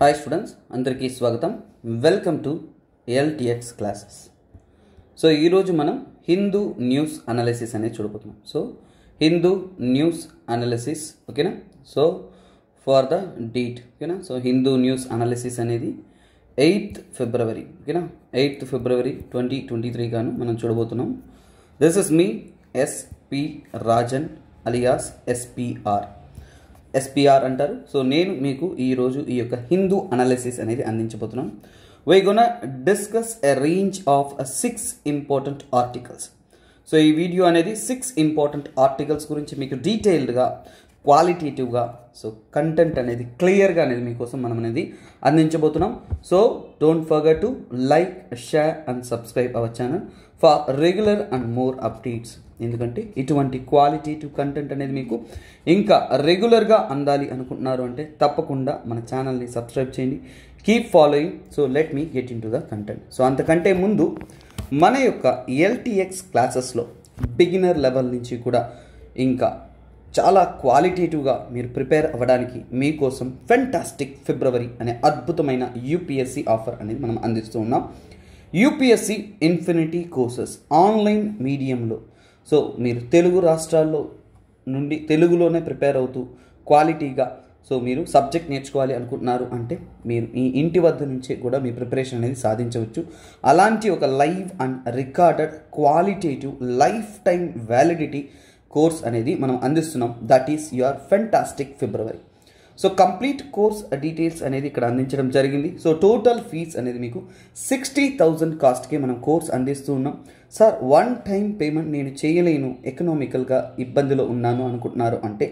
Hi students అందరికీ స్వాగతం welcome to LTX classes so ఈరోజు మనం హిందూ న్యూస్ అనాలిసిస్ అనేది చూడబోతున్నాం సో హిందూ న్యూస్ అనాలిసిస్ ఓకేనా సో ఫార్ ద డేట్ ఓకేనా సో హిందూ న్యూస్ అనాలిసిస్ అనేది ఎయిత్ ఫిబ్రవరి ఓకేనా eighth February twenty twenty three గాను మనం చూడబోతున్నాం this is me S P Rajan alias S P R S P R అంటారు సో నేను మీకు ఈరోజు ఈ యొక్క హిందూ అనాలిసిస్ అనేది అందించబోతున్నాం we gonna discuss a range of six important articles so ఈ వీడియో అనేది సిక్స్ ఇంపార్టెంట్ ఆర్టికల్స్ గురించి మీకు డీటెయిల్డ్గా క్వాలిటేటివ్గా సో కంటెంట్ అనేది క్లియర్గా అనేది మీకోసం మనం అనేది అందించబోతున్నాం so don't forget to like share and subscribe our channel for regular and more updates ఎందుకంటే ఇటువంటి క్వాలిటీ టు కంటెంట్ అనేది మీకు ఇంకా రెగ్యులర్గా అందాలి అనుకుంటున్నారు అంటే తప్పకుండా మన ఛానల్ని సబ్స్క్రైబ్ చేయండి keep following so let me get in to the content so అంతకంటే ముందు మన యొక్క ఎల్టీఎక్స్ క్లాసెస్లో బిగినర్ లెవెల్ నుంచి కూడా ఇంకా చాలా క్వాలిటేటివ్గా మీరు ప్రిపేర్ అవ్వడానికి మీకోసం ఫెంటాస్టిక్ ఫిబ్రవరి అనే అద్భుతమైన యూపీఎస్సీ ఆఫర్ అనేది మనం అందిస్తూ ఉన్నాం యూపీఎస్సీ ఇన్ఫినిటీ కోర్సెస్ ఆన్లైన్ మీడియంలో సో మీరు తెలుగు రాష్ట్రాల్లో నుండి తెలుగులోనే ప్రిపేర్ అవుతూ క్వాలిటీగా సో మీరు సబ్జెక్ట్ నేర్చుకోవాలి అనుకుంటున్నారు అంటే మీరు ఈ ఇంటి వద్ద నుంచే కూడా మీ ప్రిపరేషన్ అనేది సాధించవచ్చు అలాంటి ఒక live and recorded qualitative lifetime validity course అనేది మనం అందిస్తున్నాం that is your fantastic February so complete course details అనేది ఇక్కడ అందించడం జరిగింది సో టోటల్ ఫీజ్ అనేది మీకు సిక్స్టీ థౌజండ్ కాస్ట్కి మనం కోర్స్ అందిస్తూ ఉన్నాం సార్ వన్ టైం పేమెంట్ నేను చేయలేను ఎకనామికల్గా ఇబ్బందిలో ఉన్నాను అనుకుంటున్నారు అంటే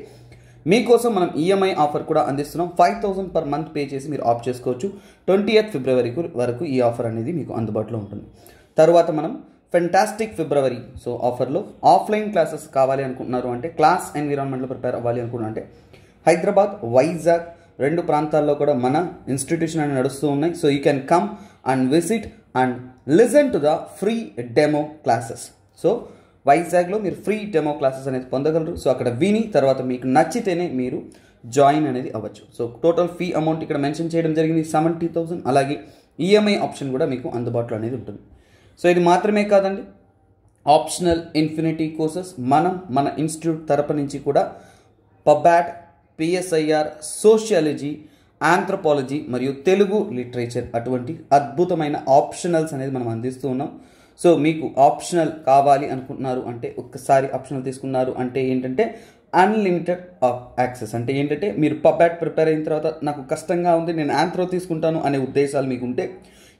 మీకోసం మనం ఈఎంఐ e ఆఫర్ కూడా అందిస్తున్నాం five thousand per month pay చేసి మీరు ఆఫ్ చేసుకోవచ్చు ట్వంటీ ఎయిత్ ఫిబ్రవరి వరకు ఈ ఆఫర్ అనేది మీకు అందుబాటులో ఉంటుంది తర్వాత మనం ఫెంటాస్టిక్ ఫిబ్రవరి సో ఆఫర్లో ఆఫ్లైన్ క్లాసెస్ కావాలి అనుకుంటున్నారు అంటే క్లాస్ ఎన్విరాన్మెంట్లో ప్రిపేర్ అవ్వాలి అనుకుంటున్నా అంటే హైదరాబాద్ వైజాగ్ రెండు ప్రాంతాల్లో కూడా మన ఇన్స్టిట్యూషన్ అని నడుస్తూ ఉన్నాయి so you can come and visit and listen to the free demo classes so వైజాగ్లో మీరు ఫ్రీ డెమో క్లాసెస్ అనేది పొందగలరు సో అక్కడ విని తర్వాత మీకు నచ్చితేనే మీరు జాయిన్ అనేది అవ్వచ్చు సో టోటల్ ఫీ అమౌంట్ ఇక్కడ మెన్షన్ చేయడం జరిగింది సెవెంటీ థౌసండ్ అలాగే ఈఎంఐ ఆప్షన్ కూడా మీకు అందుబాటులో అనేది ఉంటుంది సో ఇది మాత్రమే కాదండి ఆప్షనల్ ఇన్ఫినిటీ కోర్సెస్ మనం మన ఇన్స్టిట్యూట్ తరపు నుంచి కూడా పబ్యాట్ పిఎస్ఐఆర్ సోషియాలజీ ఆంథ్రపాలజీ మరియు తెలుగు లిటరేచర్ అటువంటి అద్భుతమైన ఆప్షనల్స్ అనేది మనం అందిస్తూ ఉన్నాం సో మీకు ఆప్షనల్ కావాలి అనుకుంటున్నారు అంటే ఒక్కసారి ఆప్షనల్ తీసుకున్నారు అంటే ఏంటంటే అన్లిమిటెడ్ ఆఫ్ యాక్సెస్ అంటే ఏంటంటే మీరు పబ్యాట్ ప్రిపేర్ అయిన తర్వాత నాకు కష్టంగా ఉంది నేను ఆంథ్రో తీసుకుంటాను అనే ఉద్దేశాలు మీకు ఉంటే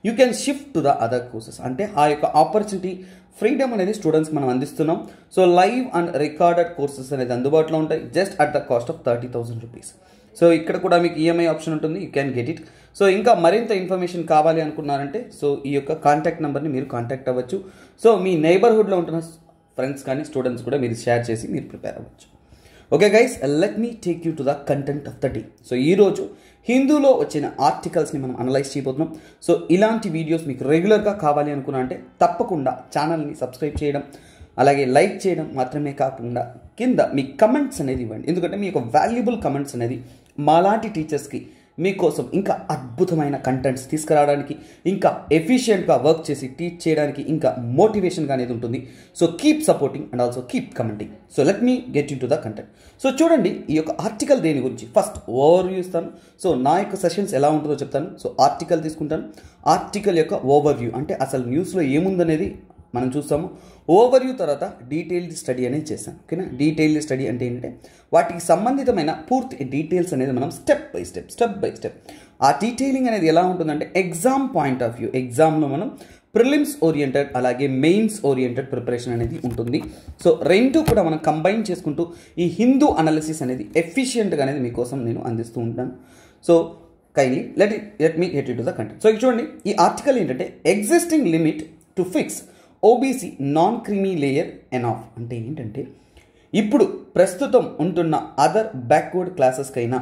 you can shift to the other courses అంటే ఆ యొక్క ఆపర్చునిటీ ఫ్రీడమ్ అనేది స్టూడెంట్స్ మనం అందిస్తున్నాం so live and recorded courses అనేది అందుబాటులో ఉంటాయి just at the cost of thirty thousand rupees so ఇక్కడ కూడా మీకు ఈఎంఐ e ఆప్షన్ ఉంటుంది you can get it so ఇంకా మరింత ఇన్ఫర్మేషన్ కావాలి అనుకున్నారంటే సో ఈ యొక్క కాంటాక్ట్ నెంబర్ని మీరు కాంటాక్ట్ అవ్వచ్చు సో మీ నైబర్హుడ్లో ఉంటున్న ఫ్రెండ్స్ కానీ స్టూడెంట్స్ కూడా మీరు షేర్ చేసి మీరు ప్రిపేర్ అవ్వచ్చు okay guys let me take you to the content of the day so ఈరోజు హిందూలో వచ్చిన ఆర్టికల్స్ని మనం అనలైజ్ చేయబోతున్నాం సో ఇలాంటి వీడియోస్ మీకు రెగ్యులర్గా కావాలి అనుకున్నా అంటే తప్పకుండా ఛానల్ని సబ్స్క్రైబ్ చేయడం అలాగే లైక్ చేయడం మాత్రమే కాకుండా కింద మీ కమెంట్స్ అనేది ఇవ్వండి ఎందుకంటే మీ యొక్క వాల్యుబుల్ కమెంట్స్ అనేది మాలాంటి టీచర్స్కి మీకోసం ఇంకా అద్భుతమైన కంటెంట్స్ తీసుకురావడానికి ఇంకా ఎఫిషియెంట్గా వర్క్ చేసి టీచ్ చేయడానికి ఇంకా మోటివేషన్గా అనేది ఉంటుంది so keep supporting and also keep commenting so let me get in to the content so చూడండి ఈ యొక్క ఆర్టికల్ దేని గురించి ఫస్ట్ ఓవర్ వ్యూ ఇస్తాను సో నా యొక్క సెషన్స్ ఎలా ఉంటుందో చెప్తాను సో ఆర్టికల్ తీసుకుంటాను ఆర్టికల్ యొక్క వ్యూ అంటే అసలు న్యూస్లో ఏముందనేది మనం చూస్తాము ఓవర్ యూ తర్వాత డీటెయిల్డ్ స్టడీ అనేది చేశాను ఓకేనా డీటెయిల్డ్ స్టడీ అంటే ఏంటంటే వాటికి సంబంధితమైన పూర్తి డీటెయిల్స్ అనేది మనం step by step step by step ఆ డీటెయిలింగ్ అనేది ఎలా ఉంటుందంటే ఎగ్జామ్ పాయింట్ ఆఫ్ వ్యూ ఎగ్జామ్లో మనం ప్రిలిమ్స్ ఓరియంటెడ్ అలాగే మెయిన్స్ ఓరియంటెడ్ ప్రిపరేషన్ అనేది ఉంటుంది సో రెండు కూడా మనం కంబైన్ చేసుకుంటూ ఈ హిందూ అనాలిసిస్ అనేది ఎఫిషియెంట్గా అనేది మీకోసం నేను అందిస్తూ ఉంటాను so kindly let it let me get it the content so చూడండి ఈ ఆర్టికల్ ఏంటంటే existing limit to fix OBC non creamy layer enough అంటే ఏంటంటే ఇప్పుడు ప్రస్తుతం ఉంటున్న అదర్ బ్యాక్వర్డ్ క్లాసెస్కైనా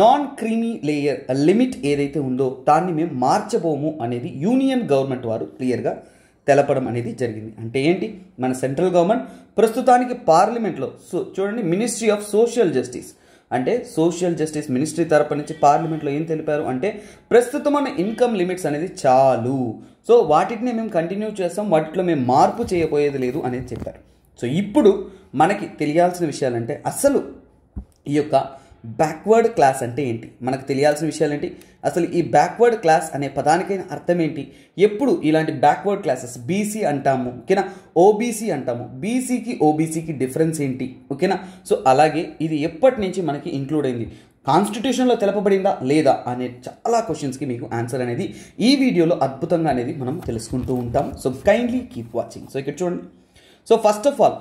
నాన్ క్రీమీ లేయర్ లిమిట్ ఏదైతే ఉందో దాన్ని మేము మార్చబోము అనేది యూనియన్ గవర్నమెంట్ వారు క్లియర్గా తెలపడం అనేది జరిగింది అంటే ఏంటి మన సెంట్రల్ గవర్నమెంట్ ప్రస్తుతానికి పార్లమెంట్లో సో చూడండి మినిస్ట్రీ ఆఫ్ సోషల్ జస్టిస్ అంటే సోషల్ జస్టిస్ మినిస్ట్రీ తరపు నుంచి పార్లమెంట్లో ఏం తెలిపారు అంటే ప్రస్తుతం మన ఇన్కమ్ లిమిట్స్ అనేది చాలు సో వాటిని మేము కంటిన్యూ చేస్తాం వాటిలో మేము మార్పు చేయబోయేది లేదు అనేది చెప్పారు సో ఇప్పుడు మనకి తెలియాల్సిన విషయాలంటే అసలు ఈ యొక్క బ్యాక్వర్డ్ క్లాస్ అంటే ఏంటి మనకు తెలియాల్సిన విషయాలు ఏంటి అసలు ఈ బ్యాక్వర్డ్ క్లాస్ అనే పదానికైనా అర్థం ఏంటి ఎప్పుడు ఇలాంటి బ్యాక్వర్డ్ క్లాసెస్ బీసీ అంటాము ఓకేనా ఓబీసీ అంటాము బీసీకి ఓబీసీకి డిఫరెన్స్ ఏంటి ఓకేనా సో అలాగే ఇది ఎప్పటి నుంచి మనకి ఇంక్లూడ్ అయింది కాన్స్టిట్యూషన్లో తెలపబడిందా లేదా అనే చాలా క్వశ్చన్స్కి మీకు ఆన్సర్ అనేది ఈ వీడియోలో అద్భుతంగా అనేది మనం తెలుసుకుంటూ ఉంటాం so kindly keep watching so ఇక్కడ చూడండి so first of all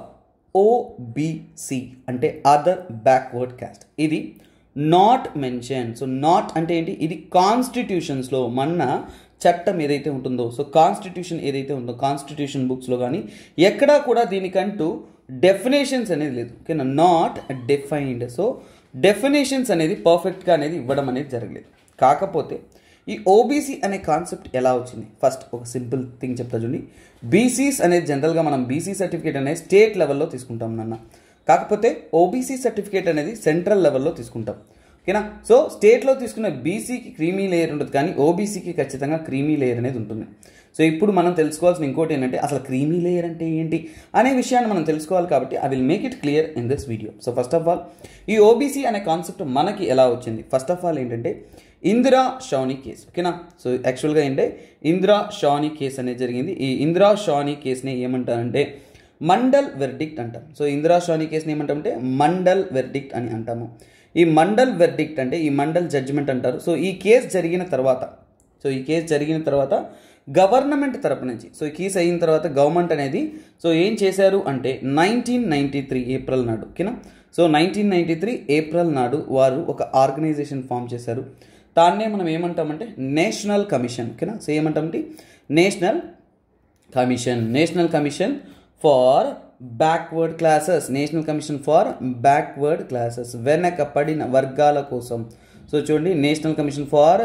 OBC అంటే అదర్ బ్యాక్వర్డ్ క్యాస్ట్ ఇది నాట్ మెన్షన్ సో నాట్ అంటే ఏంటి ఇది కాన్స్టిట్యూషన్స్లో మన చట్టం ఏదైతే ఉంటుందో సో కాన్స్టిట్యూషన్ ఏదైతే ఉందో కాన్స్టిట్యూషన్ బుక్స్లో కానీ ఎక్కడా కూడా దీనికంటూ డెఫినేషన్స్ అనేది లేదు ఓకేనా నాట్ డిఫైన్డ్ సో డెఫినేషన్స్ అనేది పర్ఫెక్ట్గా అనేది ఇవ్వడం అనేది జరగలేదు కాకపోతే ఈ ఓబీసీ అనే కాన్సెప్ట్ ఎలా వచ్చింది ఫస్ట్ ఒక సింపుల్ థింగ్ చెప్తా చూడండి బీసీస్ అనేది జనరల్గా మనం బీసీ సర్టిఫికేట్ అనేది స్టేట్ లెవెల్లో తీసుకుంటాం నాన్న కాకపోతే ఓబీసీ సర్టిఫికేట్ అనేది సెంట్రల్ లెవెల్లో తీసుకుంటాం ఓకేనా సో స్టేట్లో తీసుకున్న బీసీకి క్రీమీ లేయర్ ఉంటుంది కానీ ఓబీసీకి ఖచ్చితంగా క్రీమీ లేయర్ అనేది ఉంటుంది సో ఇప్పుడు మనం తెలుసుకోవాల్సిన ఇంకోటి ఏంటంటే అసలు క్రీమీ లేయర్ అంటే ఏంటి అనే విషయాన్ని మనం తెలుసుకోవాలి కాబట్టి I will make it clear in this video so first of all ఈ ఓబీసీ అనే కాన్సెప్ట్ మనకి ఎలా వచ్చింది ఫస్ట్ ఆఫ్ ఆల్ ఏంటంటే ఇందిరా షాని కేసు ఓకేనా సో యాక్చువల్గా ఏంటంటే ఇందిరా షాని కేసు అనేది జరిగింది ఈ ఇందిరా షాని కేసుని ఏమంటారంటే మండల్ వెర్డిక్ట్ అంటాం సో ఇందిరా షాని కేసుని ఏమంటామంటే మండల్ వెర్డిక్ట్ అని అంటాము ఈ మండల్ వెర్డిక్ట్ అంటే ఈ మండల్ జడ్జిమెంట్ అంటారు సో ఈ కేసు జరిగిన తర్వాత సో ఈ కేసు జరిగిన తర్వాత గవర్నమెంట్ తరపు నుంచి సో ఈ కేసు అయిన తర్వాత గవర్నమెంట్ అనేది సో ఏం చేశారు అంటే నైన్టీన్ నైంటీ త్రీ ఏప్రిల్ నాడు ఓకేనా so nineteen ninety three April నాడు వారు ఒక ఆర్గనైజేషన్ ఫామ్ చేశారు దాన్నే మనం ఏమంటామంటే నేషనల్ కమిషన్ ఓకేనా సో ఏమంటామంటే national commission national commission for backward classes national commission for backward classes పడిన వర్గాల కోసం సో చూడండి national commission for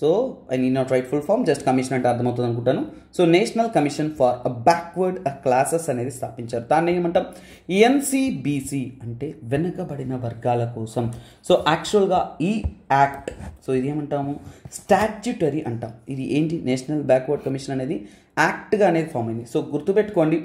so I need not write full form just commission అంటే అర్థమవుతుంది అనుకుంటాను so national commission for backward classes అనేది స్థాపించారు దాన్ని ఏమంటాం ఎన్సిబిసి అంటే వెనుకబడిన వర్గాల కోసం సో యాక్చువల్గా ఈ యాక్ట్ సో ఇది ఏమంటాము స్టాట్యుటరీ అంటాం ఇది ఏంటి నేషనల్ బ్యాక్వర్డ్ కమిషన్ అనేది యాక్ట్గా అనేది ఫామ్ అయింది సో గుర్తుపెట్టుకోండి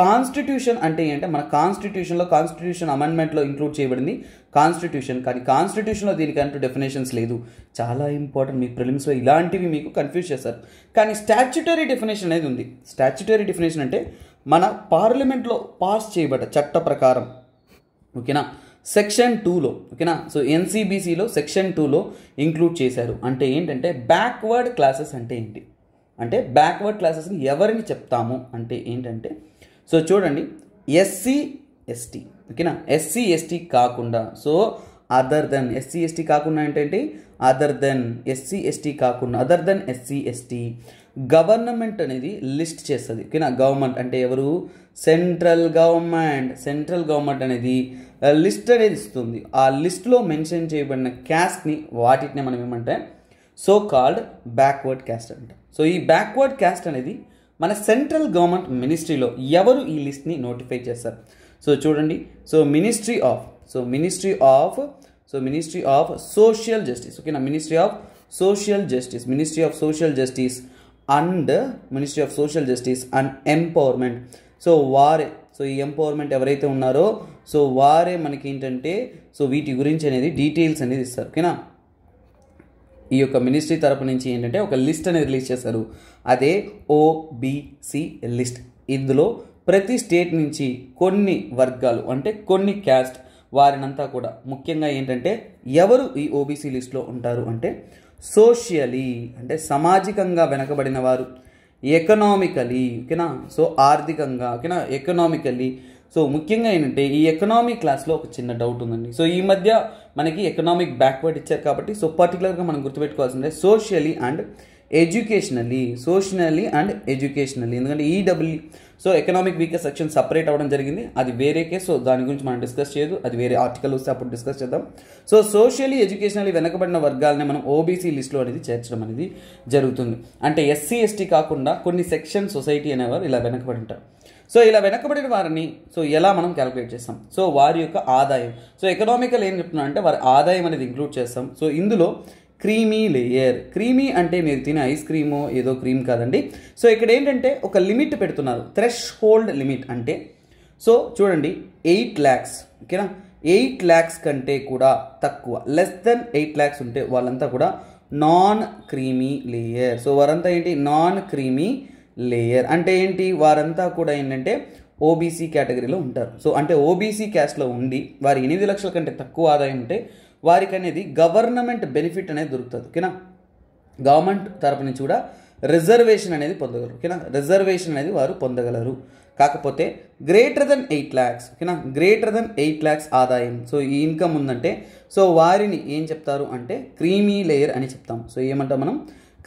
కాన్స్టిట్యూషన్ అంటే ఏంటంటే మన కాన్స్టిట్యూషన్లో కాన్స్టిట్యూషన్ అమెండ్మెంట్లో ఇంక్లూడ్ చేయబడింది కాన్స్టిట్యూషన్ కానీ కాన్స్టిట్యూషన్లో దీనికంటూ డెఫినేషన్స్ లేదు చాలా ఇంపార్టెంట్ మీ ప్రిలిమ్స్లో ఇలాంటివి మీకు కన్ఫ్యూజ్ చేస్తారు కానీ స్టాచ్యుటరీ డెఫినేషన్ అనేది ఉంది స్టాచ్యుటరీ డెఫినేషన్ అంటే మన పార్లమెంట్లో పాస్ చేయబడ్డ చట్ట ప్రకారం ఓకేనా సెక్షన్ టూలో ఓకేనా సో ఎన్సీబీసీలో సెక్షన్ టూలో ఇంక్లూడ్ చేశారు అంటే ఏంటంటే బ్యాక్వర్డ్ క్లాసెస్ అంటే ఏంటి అంటే బ్యాక్వర్డ్ క్లాసెస్ని ఎవరిని చెప్తాము అంటే ఏంటంటే సో చూడండి ఎస్సీ ఎస్టీ ఓకేనా ఎస్సీ ఎస్టీ కాకుండా so other than SC ST కాకుండా ఏంటంటే అదర్ దెన్ ఎస్సీ ఎస్టీ కాకుండా other than SC ST government అనేది లిస్ట్ చేస్తుంది ఓకేనా గవర్నమెంట్ అంటే ఎవరు సెంట్రల్ గవర్నమెంట్ సెంట్రల్ గవర్నమెంట్ అనేది లిస్ట్ అనేది ఇస్తుంది ఆ లిస్ట్లో మెన్షన్ చేయబడిన క్యాస్ట్ని వాటిని మనం ఏమంటే సో కాల్డ్ బ్యాక్వర్డ్ క్యాస్ట్ అంటాం సో ఈ బ్యాక్వర్డ్ క్యాస్ట్ అనేది మన సెంట్రల్ గవర్నమెంట్ మినిస్ట్రీలో ఎవరు ఈ లిస్ట్ని నోటిఫై చేస్తారు సో చూడండి so ministry of so ministry of so ministry of social justice ఓకేనా ministry of social justice ministry of social justice and ministry of social justice and empowerment so వారే so ఈ empowerment ఎవరైతే ఉన్నారో so వారే మనకి ఏంటంటే so వీటి గురించి అనేది డీటెయిల్స్ అనేది ఇస్తారు ఓకేనా ఈ యొక్క మినిస్ట్రీ తరపు నుంచి ఏంటంటే ఒక లిస్ట్ అనేది రిలీజ్ చేశారు అదే ఓబీసీ లిస్ట్ ఇందులో ప్రతి స్టేట్ నుంచి కొన్ని వర్గాలు అంటే కొన్ని క్యాస్ట్ వారినంతా కూడా ముఖ్యంగా ఏంటంటే ఎవరు ఈ ఓబీసీ లిస్ట్లో ఉంటారు అంటే సోషియలీ అంటే సామాజికంగా వెనకబడిన వారు ఎకనామికలీ ఓకేనా సో ఆర్థికంగా ఓకేనా ఎకనామికలీ సో ముఖ్యంగా ఏంటంటే ఈ ఎకనామిక్ క్లాస్లో ఒక చిన్న డౌట్ ఉందండి సో ఈ మధ్య మనకి ఎకనామిక్ బ్యాక్వర్డ్ ఇచ్చారు కాబట్టి సో పర్టికులర్గా మనం గుర్తుపెట్టుకోవాల్సిందే socially and educationally socially and educationally ఎందుకంటే EW so economic weaker section separate అవ్వడం జరిగింది అది వేరే కేసు సో దాని గురించి మనం డిస్కస్ చేయదు అది వేరే ఆర్టికల్ వస్తే అప్పుడు డిస్కస్ చేద్దాం సో సోషలీ ఎడ్యుకేషనలీ వెనకబడిన వర్గాలని మనం ఓబీసీ లిస్ట్లో అనేది చేర్చడం అనేది జరుగుతుంది అంటే ఎస్సీ ఎస్టీ కాకుండా కొన్ని సెక్షన్ సొసైటీ అనేవారు ఇలా వెనకబడి ఉంటారు సో ఇలా వెనకబడిన వారిని సో ఎలా మనం క్యాలిక్యులేట్ చేస్తాం సో వారి యొక్క ఆదాయం సో ఎకనామికల్ ఏం చెప్తున్నా అంటే వారి ఆదాయం అనేది ఇంక్లూడ్ చేస్తాం సో ఇందులో క్రీమీ లేయర్ క్రీమీ అంటే మీరు తినే ఐస్ క్రీము ఏదో క్రీమ్ కాదండి సో ఇక్కడ ఏంటంటే ఒక లిమిట్ పెడుతున్నారు థ్రెష్ హోల్డ్ లిమిట్ అంటే సో చూడండి ఎయిట్ ల్యాక్స్ ఓకేనా ఎయిట్ ల్యాక్స్ కంటే కూడా తక్కువ లెస్ దెన్ ఎయిట్ ల్యాక్స్ ఉంటే వాళ్ళంతా కూడా నాన్ క్రీమీ లేయర్ సో వారంతా ఏంటి నాన్ క్రీమీ లేయర్ అంటే ఏంటి వారంతా కూడా ఏంటంటే ఓబీసీ కేటగిరీలో ఉంటారు సో అంటే ఓబీసీ క్యాస్ట్లో ఉండి వారి ఎనిమిది లక్షల కంటే తక్కువ ఆదాయం ఉంటే వారికి అనేది గవర్నమెంట్ బెనిఫిట్ అనేది దొరుకుతుంది ఓకేనా గవర్నమెంట్ తరపు నుంచి కూడా రిజర్వేషన్ అనేది పొందగలరు ఓకేనా రిజర్వేషన్ అనేది వారు పొందగలరు కాకపోతే గ్రేటర్ దెన్ ఎయిట్ ల్యాక్స్ ఓకేనా గ్రేటర్ దెన్ ఎయిట్ ల్యాక్స్ ఆదాయం సో ఈ ఇన్కమ్ ఉందంటే సో వారిని ఏం చెప్తారు అంటే క్రీమీ లేయర్ అని చెప్తాం సో ఏమంటాం మనం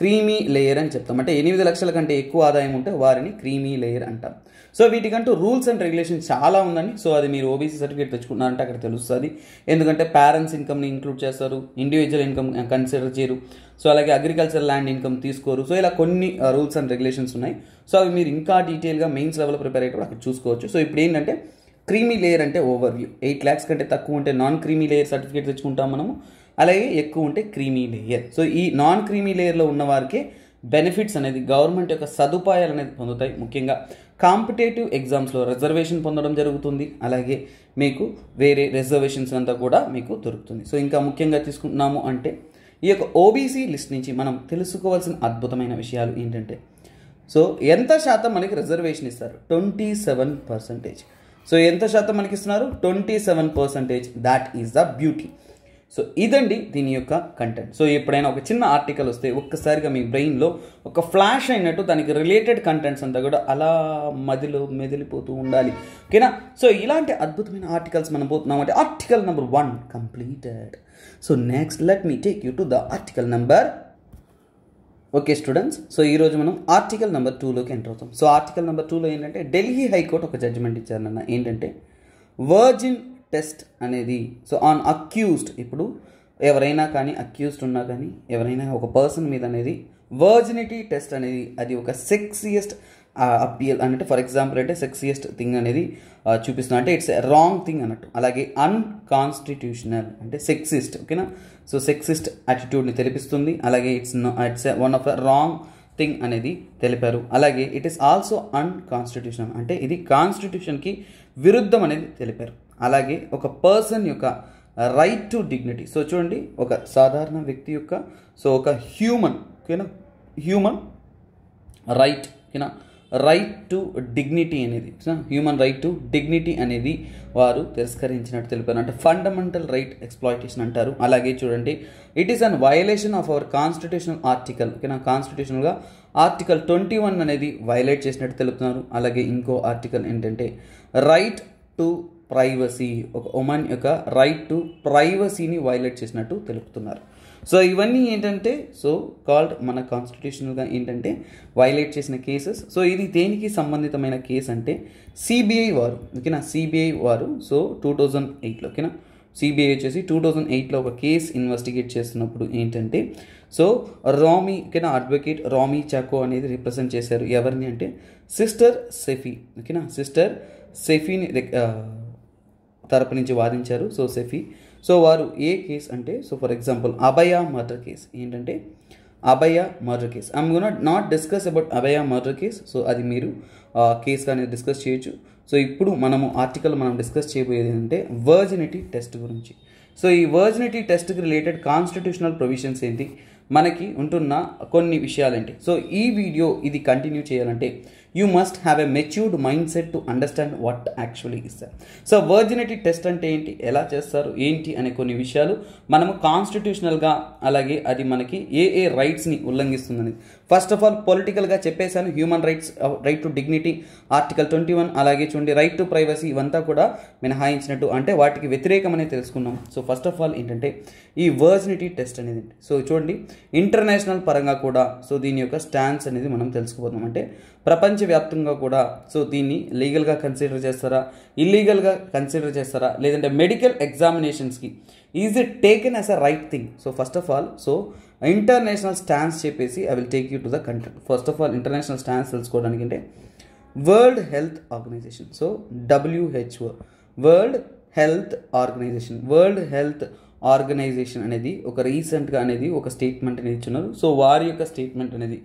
క్రీమీ లేయర్ అని చెప్తాం అంటే ఎనిమిది లక్షల కంటే ఎక్కువ ఆదాయం ఉంటే వారిని క్రీమీ లేయర్ అంటాం సో వీటికంటూ రూల్స్ అండ్ రెగ్యులేషన్ చాలా ఉందని సో అది మీరు ఓబీసీ సర్టిఫికేట్ తెచ్చుకున్నారంటే అక్కడ తెలుస్తుంది ఎందుకంటే పేరెంట్స్ ఇన్కమ్ని ఇంక్లూడ్ చేస్తారు ఇండివిజువల్ ఇన్కమ్ కన్సిడర్ చేయరు సో అలాగే అగ్రికల్చర్ ల్యాండ్ ఇన్కమ్ తీసుకోరు సో ఇలా కొన్ని రూల్స్ అండ్ రెగ్యులేషన్స్ ఉన్నాయి సో అవి మీరు ఇంకా డీటెయిల్గా మెయిన్స్ లెవెల్ ప్రిపేర్ అయ్యేటప్పుడు అక్కడ చూసుకోవచ్చు సో ఇప్పుడు ఏంటంటే క్రీమీ లేయర్ అంటే ఓవర్ వ్యూ ఎయిట్ ల్యాక్స్ కంటే తక్కువ ఉంటే నాన్ క్రీమీ లేయర్ సర్టిఫికేట్ తెచ్చుకుంటాం మనము అలాగే ఎక్కువ ఉంటే క్రీమీ లేయర్ సో ఈ నాన్ క్రీమీ లేయర్లో ఉన్నవారికే బెనిఫిట్స్ అనేది గవర్నమెంట్ యొక్క సదుపాయాలు అనేది పొందుతాయి ముఖ్యంగా కాంపిటేటివ్ ఎగ్జామ్స్లో రిజర్వేషన్ పొందడం జరుగుతుంది అలాగే మీకు వేరే రిజర్వేషన్స్ అంతా కూడా మీకు దొరుకుతుంది సో ఇంకా ముఖ్యంగా తీసుకుంటున్నాము అంటే ఈ యొక్క ఓబీసీ లిస్ట్ నుంచి మనం తెలుసుకోవాల్సిన అద్భుతమైన విషయాలు ఏంటంటే సో ఎంత శాతం మనకి రిజర్వేషన్ ఇస్తారు ట్వంటీ సెవెన్ పర్సంటేజ్ సో ఎంత శాతం మనకి ఇస్తున్నారు twenty seven percentage that is the beauty so ఇదండి దీని యొక్క కంటెంట్ సో ఎప్పుడైనా ఒక చిన్న ఆర్టికల్ వస్తే ఒక్కసారిగా మీ బ్రెయిన్లో ఒక ఫ్లాష్ అయినట్టు దానికి రిలేటెడ్ కంటెంట్స్ అంతా కూడా అలా మదిలో మెదిలిపోతూ ఉండాలి ఓకేనా సో ఇలాంటి అద్భుతమైన ఆర్టికల్స్ మనం పోతున్నాం అంటే article number one completed so next let me take you to the article number okay students so ఈరోజు మనం ఆర్టికల్ నెంబర్ టూలోకి ఎంటర్ అవుతాం సో ఆర్టికల్ నెంబర్ టూలో ఏంటంటే ఢిల్లీ హైకోర్టు ఒక జడ్జిమెంట్ ఇచ్చారన్న ఏంటంటే వర్జిన్ టెస్ట్ అనేది సో ఆన్ అక్యూస్డ్ ఇప్పుడు ఎవరైనా కానీ అక్యూస్డ్ ఉన్నా కానీ ఎవరైనా ఒక పర్సన్ మీద అనేది వర్జినిటీ టెస్ట్ అనేది అది ఒక సెక్సియస్ట్ అప్పీల్ అంటే ఫర్ ఎగ్జాంపుల్ అంటే సెక్సియస్ట్ థింగ్ అనేది చూపిస్తుంది అంటే ఇట్స్ రాంగ్ థింగ్ అన్నట్టు అలాగే అన్కాన్స్టిట్యూషనల్ అంటే సెక్సిస్ట్ ఓకేనా సో సెక్సిస్ట్ యాటిట్యూడ్ని తెలిపిస్తుంది అలాగే it's it's one of the wrong thing అనేది తెలిపారు అలాగే ఇట్ ఈస్ ఆల్సో అన్కాన్స్టిట్యూషనల్ అంటే ఇది కాన్స్టిట్యూషన్కి విరుద్ధం అనేది తెలిపారు అలాగే ఒక పర్సన్ యొక్క రైట్ టు డిగ్నిటీ సో చూడండి ఒక సాధారణ వ్యక్తి యొక్క సో ఒక హ్యూమన్ ఓకేనా హ్యూమన్ రైట్ ఓకేనా రైట్ టు డిగ్నిటీ అనేది హ్యూమన్ రైట్ టు డిగ్నిటీ అనేది వారు తిరస్కరించినట్టు తెలిపారు అంటే ఫండమెంటల్ రైట్ ఎక్స్ప్లాయిటేషన్ అంటారు అలాగే చూడండి it is an violation of our constitutional article ఓకేనా కాన్స్టిట్యూషనల్గా ఆర్టికల్ ట్వంటీ వన్ అనేది వయలేట్ చేసినట్టు తెలుపుతున్నారు అలాగే ఇంకో ఆర్టికల్ ఏంటంటే రైట్ టు ప్రైవసీ ఒక ఒమన్ యొక్క రైట్ టు ప్రైవసీని వైలేట్ చేసినట్టు తెలుపుతున్నారు సో ఇవన్నీ ఏంటంటే సో కాల్డ్ మన కాన్స్టిట్యూషనల్గా ఏంటంటే వైలేట్ చేసిన కేసెస్ సో ఇది దేనికి సంబంధితమైన కేసు అంటే సిబిఐ వారు ఓకేనా సిబిఐ వారు సో టూ థౌజండ్ ఎయిట్లో ఓకేనా సిబిఐ వచ్చేసి టూ థౌజండ్ ఎయిట్లో ఒక కేసు ఇన్వెస్టిగేట్ చేస్తున్నప్పుడు ఏంటంటే సో రామీ ఓకేనా అడ్వకేట్ రామీ చాకో అనేది రిప్రజెంట్ చేశారు ఎవరిని అంటే సిస్టర్ సెఫీ ఓకేనా సిస్టర్ సెఫీని తరపు నుంచి వాదించారు సో సెఫీ సో వారు ఏ కేస్ అంటే so for example Abhaya murder case ఏంటంటే Abhaya murder case I'm gonna not discuss about Abhaya murder case so అది మీరు కేస్ కానీ డిస్కస్ చేయొచ్చు సో ఇప్పుడు మనము ఆర్టికల్ మనం డిస్కస్ చేయబోయేది ఏంటంటే వర్జినిటీ టెస్ట్ గురించి సో ఈ వర్జినిటీ టెస్ట్కి రిలేటెడ్ కాన్స్టిట్యూషనల్ ప్రొవిజన్స్ ఏంటి మనకి ఉంటున్న కొన్ని విషయాలేంటి సో ఈ వీడియో ఇది కంటిన్యూ చేయాలంటే you must have a matured mind set to understand what actually ఇస్తారు సో వర్జినిటీ టెస్ట్ అంటే ఏంటి ఎలా చేస్తారు ఏంటి అనే కొన్ని విషయాలు మనము కాన్స్టిట్యూషనల్గా అలాగే అది మనకి ఏ ఏ రైట్స్ని ఉల్లంఘిస్తుందని ఫస్ట్ ఆఫ్ ఆల్ పొలిటికల్గా చెప్పేశాను human rights right to dignity article twenty one అలాగే చూడండి రైట్ టు ప్రైవసీ ఇవంతా కూడా మినహాయించినట్టు అంటే వాటికి వ్యతిరేకమనే తెలుసుకున్నాం సో ఫస్ట్ ఆఫ్ ఆల్ ఏంటంటే ఈ వర్జినిటీ టెస్ట్ అనేది సో చూడండి ఇంటర్నేషనల్ పరంగా కూడా సో దీని యొక్క స్టాండ్స్ అనేది మనం తెలుసుకుపోతున్నాం అంటే ప్రపంచవ్యాప్తంగా కూడా సో దీన్ని లీగల్గా కన్సిడర్ చేస్తారా ఇల్లీగల్గా కన్సిడర్ చేస్తారా లేదంటే మెడికల్ ఎగ్జామినేషన్స్కి is it taken as a right thing so first of all so international stance చెప్పేసి I will take you to the country first of all international stance తెలుసుకోవడానికి అంటే world health organization so WHO world health organization world health organization అనేది ఒక రీసెంట్గా అనేది ఒక statement అనేది ఇచ్చున్నారు సో వారి యొక్క స్టేట్మెంట్ అనేది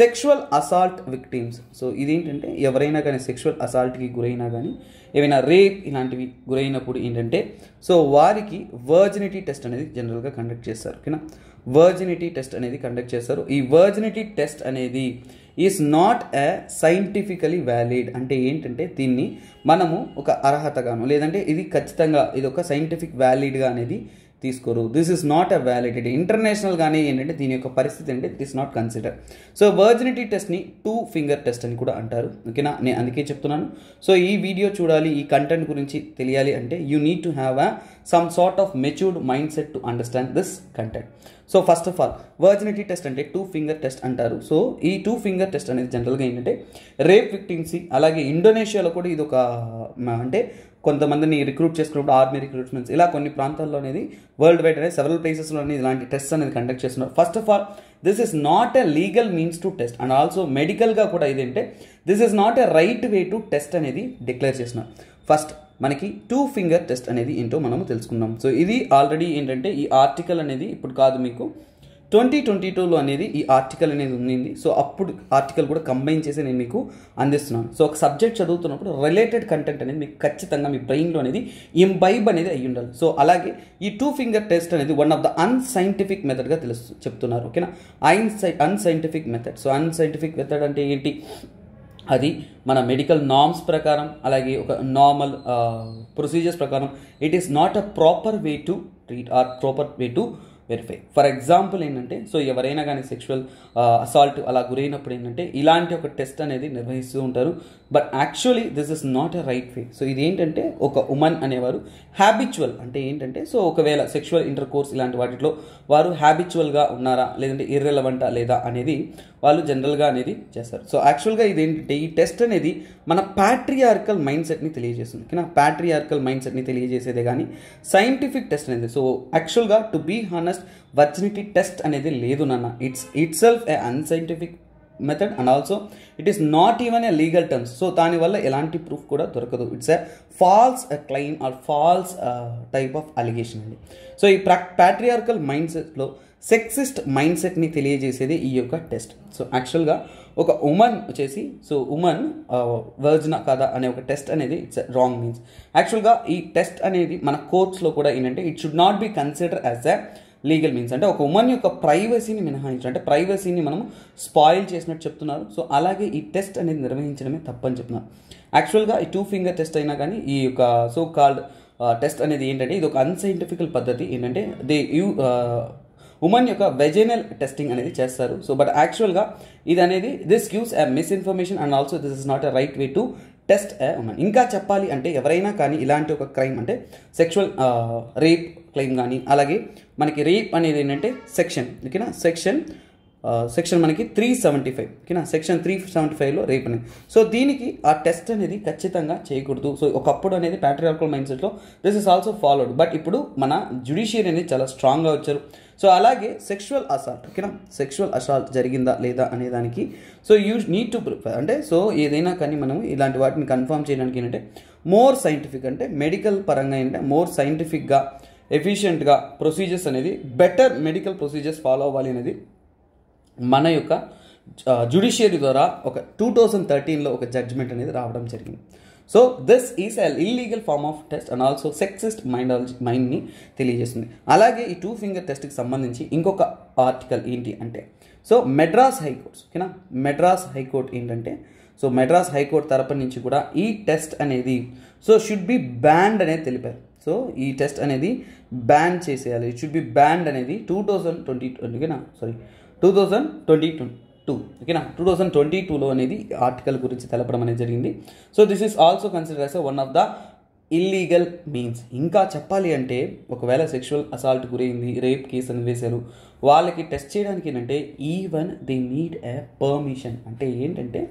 సెక్షువల్ అసాల్ట్ విక్టిమ్స్ సో ఇదేంటంటే ఎవరైనా కానీ సెక్షువల్ అసాల్ట్కి గురైనా కానీ ఏమైనా రేప్ ఇలాంటివి గురైనప్పుడు ఏంటంటే సో వారికి వర్జినిటీ టెస్ట్ అనేది జనరల్గా కండక్ట్ చేస్తారు ఓకేనా వర్జినిటీ టెస్ట్ అనేది కండక్ట్ చేస్తారు ఈ వర్జినిటీ టెస్ట్ అనేది is not a scientifically valid అంటే ఏంటంటే దీన్ని మనము ఒక అర్హతగాను లేదంటే ఇది ఖచ్చితంగా ఇది ఒక సైంటిఫిక్ వ్యాలిడ్గా అనేది తీసుకోరు this is not a validity international కానీ ఏంటంటే దీని యొక్క పరిస్థితి అంటే this not consider so virginity టెస్ట్ని టూ ఫింగర్ టెస్ట్ అని కూడా అంటారు ఓకేనా నేను అందుకే చెప్తున్నాను సో ఈ వీడియో చూడాలి ఈ కంటెంట్ గురించి తెలియాలి అంటే you need to have a some sort of matured mind set to understand this content so first of all virginity test అంటే టూ ఫింగర్ టెస్ట్ అంటారు సో ఈ టూ ఫింగర్ టెస్ట్ అనేది జనరల్గా ఏంటంటే రేప్ విక్టిమ్స్ అలాగే ఇండోనేషియాలో కూడా ఇది ఒక అంటే కొంతమందిని రిక్రూట్ చేసుకున్నప్పుడు ఆర్మీ రిక్రూట్మెంట్స్ ఇలా కొన్ని ప్రాంతాల్లో అనేది వరల్డ్ వైడ్ అనేది సెవెరల్ ప్లేసెస్లో అనేది ఇలాంటి టెస్ట్ అనేది కండక్ట్ చేస్తున్నారు first of all this is not a legal means to test and also మెడికల్గా కూడా ఇదేంటే this is not a right way to test అనేది డిక్లేర్ చేస్తున్నారు ఫస్ట్ మనకి టూ ఫింగర్ టెస్ట్ అనేది ఏంటో మనము తెలుసుకుందాం సో ఇది ఆల్రెడీ ఏంటంటే ఈ ఆర్టికల్ అనేది ఇప్పుడు కాదు మీకు ట్వంటీ ట్వంటీ టూలో అనేది ఈ ఆర్టికల్ అనేది ఉండింది సో అప్పుడు ఆర్టికల్ కూడా కంబైన్ చేసి నేను మీకు అందిస్తున్నాను సో ఒక సబ్జెక్ట్ చదువుతున్నప్పుడు రిలేటెడ్ కంటెంట్ అనేది మీకు ఖచ్చితంగా మీ బ్రెయిన్లో అనేది ఇంబైబ్ అనేది అయ్యి ఉండాలి సో అలాగే ఈ టూ ఫింగర్ టెస్ట్ అనేది వన్ ఆఫ్ ద అన్సైంటిఫిక్ మెథడ్గా తెలుసు చెప్తున్నారు ఓకేనా ఐన్సై unscientific method so unscientific method అంటే ఏంటి అది మన మెడికల్ నామ్స్ ప్రకారం అలాగే ఒక నార్మల్ ప్రొసీజర్స్ ప్రకారం it is not a proper way to treat or proper way to verify for example ఏంటంటే సో ఎవరైనా కానీ సెక్షువల్ అసాల్ట్ అలా గురైనప్పుడు ఏంటంటే ఇలాంటి ఒక టెస్ట్ అనేది నిర్వహిస్తూ ఉంటారు but actually this is not a right way so ఇది ఏంటంటే ఒక ఉమెన్ అనేవారు హ్యాబిచువల్ అంటే ఏంటంటే సో ఒకవేళ సెక్షువల్ ఇంటర్ కోర్స్ ఇలాంటి వాటిలో వారు హ్యాబిచువల్గా ఉన్నారా లేదంటే ఇర్రెలవంటా లేదా అనేది వాళ్ళు జనరల్గా అనేది చేస్తారు సో యాక్చువల్గా ఇది ఏంటంటే ఈ టెస్ట్ అనేది మన ప్యాట్రియార్కల్ మైండ్ సెట్ని తెలియజేస్తుంది ఓకేనా ప్యాట్రియార్కల్ మైండ్ సెట్ని తెలియజేసేదే కానీ సైంటిఫిక్ టెస్ట్ అనేది సో యాక్చువల్గా to be honest virginity test అనేది లేదు నాన్న it's itself a unscientific method and also it is not even a legal terms so దానివల్ల ఎలాంటి ప్రూఫ్ కూడా దొరకదు it's a false claim or false type of allegation అండి so ఈ ప్రా ప్యాట్రియార్కల్ మైండ్ సెట్లో సెక్సిస్ట్ మైండ్ సెట్ని తెలియజేసేది ఈ యొక్క టెస్ట్ సో యాక్చువల్గా ఒక ఉమెన్ వచ్చేసి సో ఉమెన్ వర్జన కదా అనే ఒక టెస్ట్ అనేది ఇట్స్ రాంగ్ మీన్స్ యాక్చువల్గా ఈ టెస్ట్ అనేది మన కోర్ట్స్లో కూడా ఏంటంటే it should not be consider as a legal means అంటే ఒక ఉమెన్ యొక్క ప్రైవసీని మినహాయించడం అంటే ప్రైవసీని మనం స్పాయిల్ చేసినట్టు చెప్తున్నారు సో అలాగే ఈ టెస్ట్ అనేది నిర్వహించడమే తప్పని చెప్తున్నారు యాక్చువల్గా ఈ టూ ఫింగర్ టెస్ట్ అయినా కానీ ఈ యొక్క సో కాల్డ్ టెస్ట్ అనేది ఏంటంటే ఇది ఒక అన్సైంటిఫికల్ పద్ధతి ఏంటంటే దే యూ ఉమెన్ యొక్క వెజినల్ టెస్టింగ్ అనేది చేస్తారు సో బట్ యాక్చువల్గా ఇది అనేది this gives a misinformation and also this is not a right way to test women ఇంకా చెప్పాలి అంటే ఎవరైనా కానీ ఇలాంటి ఒక క్రైమ్ అంటే సెక్షువల్ రేప్ క్లెయిమ్ కానీ అలాగే మనకి రేప్ అనేది ఏంటంటే సెక్షన్ ఓకేనా సెక్షన్ సెక్షన్ మనకి త్రీ సెవెంటీ ఫైవ్ ఓకేనా సెక్షన్ త్రీ సెవెంటీ ఫైవ్లో రేప్ అనేది సో దీనికి ఆ టెస్ట్ అనేది ఖచ్చితంగా చేయకూడదు సో ఒకప్పుడు అనేది ప్యాట్రియాకల్ మైండ్ సెట్లో this is also followed but ఇప్పుడు మన జ్యుడిషియరీ అనేది చాలా స్ట్రాంగ్గా వచ్చారు సో అలాగే సెక్షువల్ అసాల్ట్ ఓకేనా సెక్షువల్ అసాల్ట్ జరిగిందా లేదా అనే దానికి so you need to prepare అంటే సో ఏదైనా కానీ మనం ఇలాంటి వాటిని కన్ఫర్మ్ చేయడానికి ఏంటంటే మోర్ సైంటిఫిక్ అంటే మెడికల్ పరంగా ఏంటంటే మోర్ సైంటిఫిక్గా ఎఫిషియెంట్గా ప్రొసీజర్స్ అనేది బెటర్ మెడికల్ ప్రొసీజర్స్ ఫాలో అవ్వాలి అనేది మన యొక్క జుడిషియరీ ద్వారా ఒక టూ థౌజండ్ థర్టీన్లో ఒక జడ్జ్మెంట్ అనేది రావడం జరిగింది so this is all illegal form of test and also sexist మైండాలజీ మైండ్ని తెలియజేస్తుంది అలాగే ఈ టూ ఫింగర్ టెస్ట్కి సంబంధించి ఇంకొక ఆర్టికల్ ఏంటి అంటే సో మెడ్రాస్ హైకోర్ట్స్ ఓకేనా మెడ్రాస్ హైకోర్ట్ ఏంటంటే సో మెడ్రాస్ హైకోర్టు తరపు నుంచి కూడా ఈ టెస్ట్ అనేది సో షుడ్ బి బ్యాండ్ అనేది తెలిపారు సో ఈ టెస్ట్ అనేది బ్యాన్ చేసేయాలి ఇట్ షుడ్ బి బ్యాండ్ అనేది టూ థౌజండ్ ట్వంటీ ఓకేనా sorry two thousand twenty two ఓకేనా టూ థౌజండ్ ట్వంటీ టూలో అనేది ఆర్టికల్ గురించి తెలపడం అనేది జరిగింది so this is also consider as one of the illegal means ఇంకా చెప్పాలి అంటే ఒకవేళ సెక్షువల్ అసాల్ట్ గురైంది రేప్ కేసు అని వేశారు వాళ్ళకి టెస్ట్ చేయడానికి ఏంటంటే even they need a permission అంటే ఏంటంటే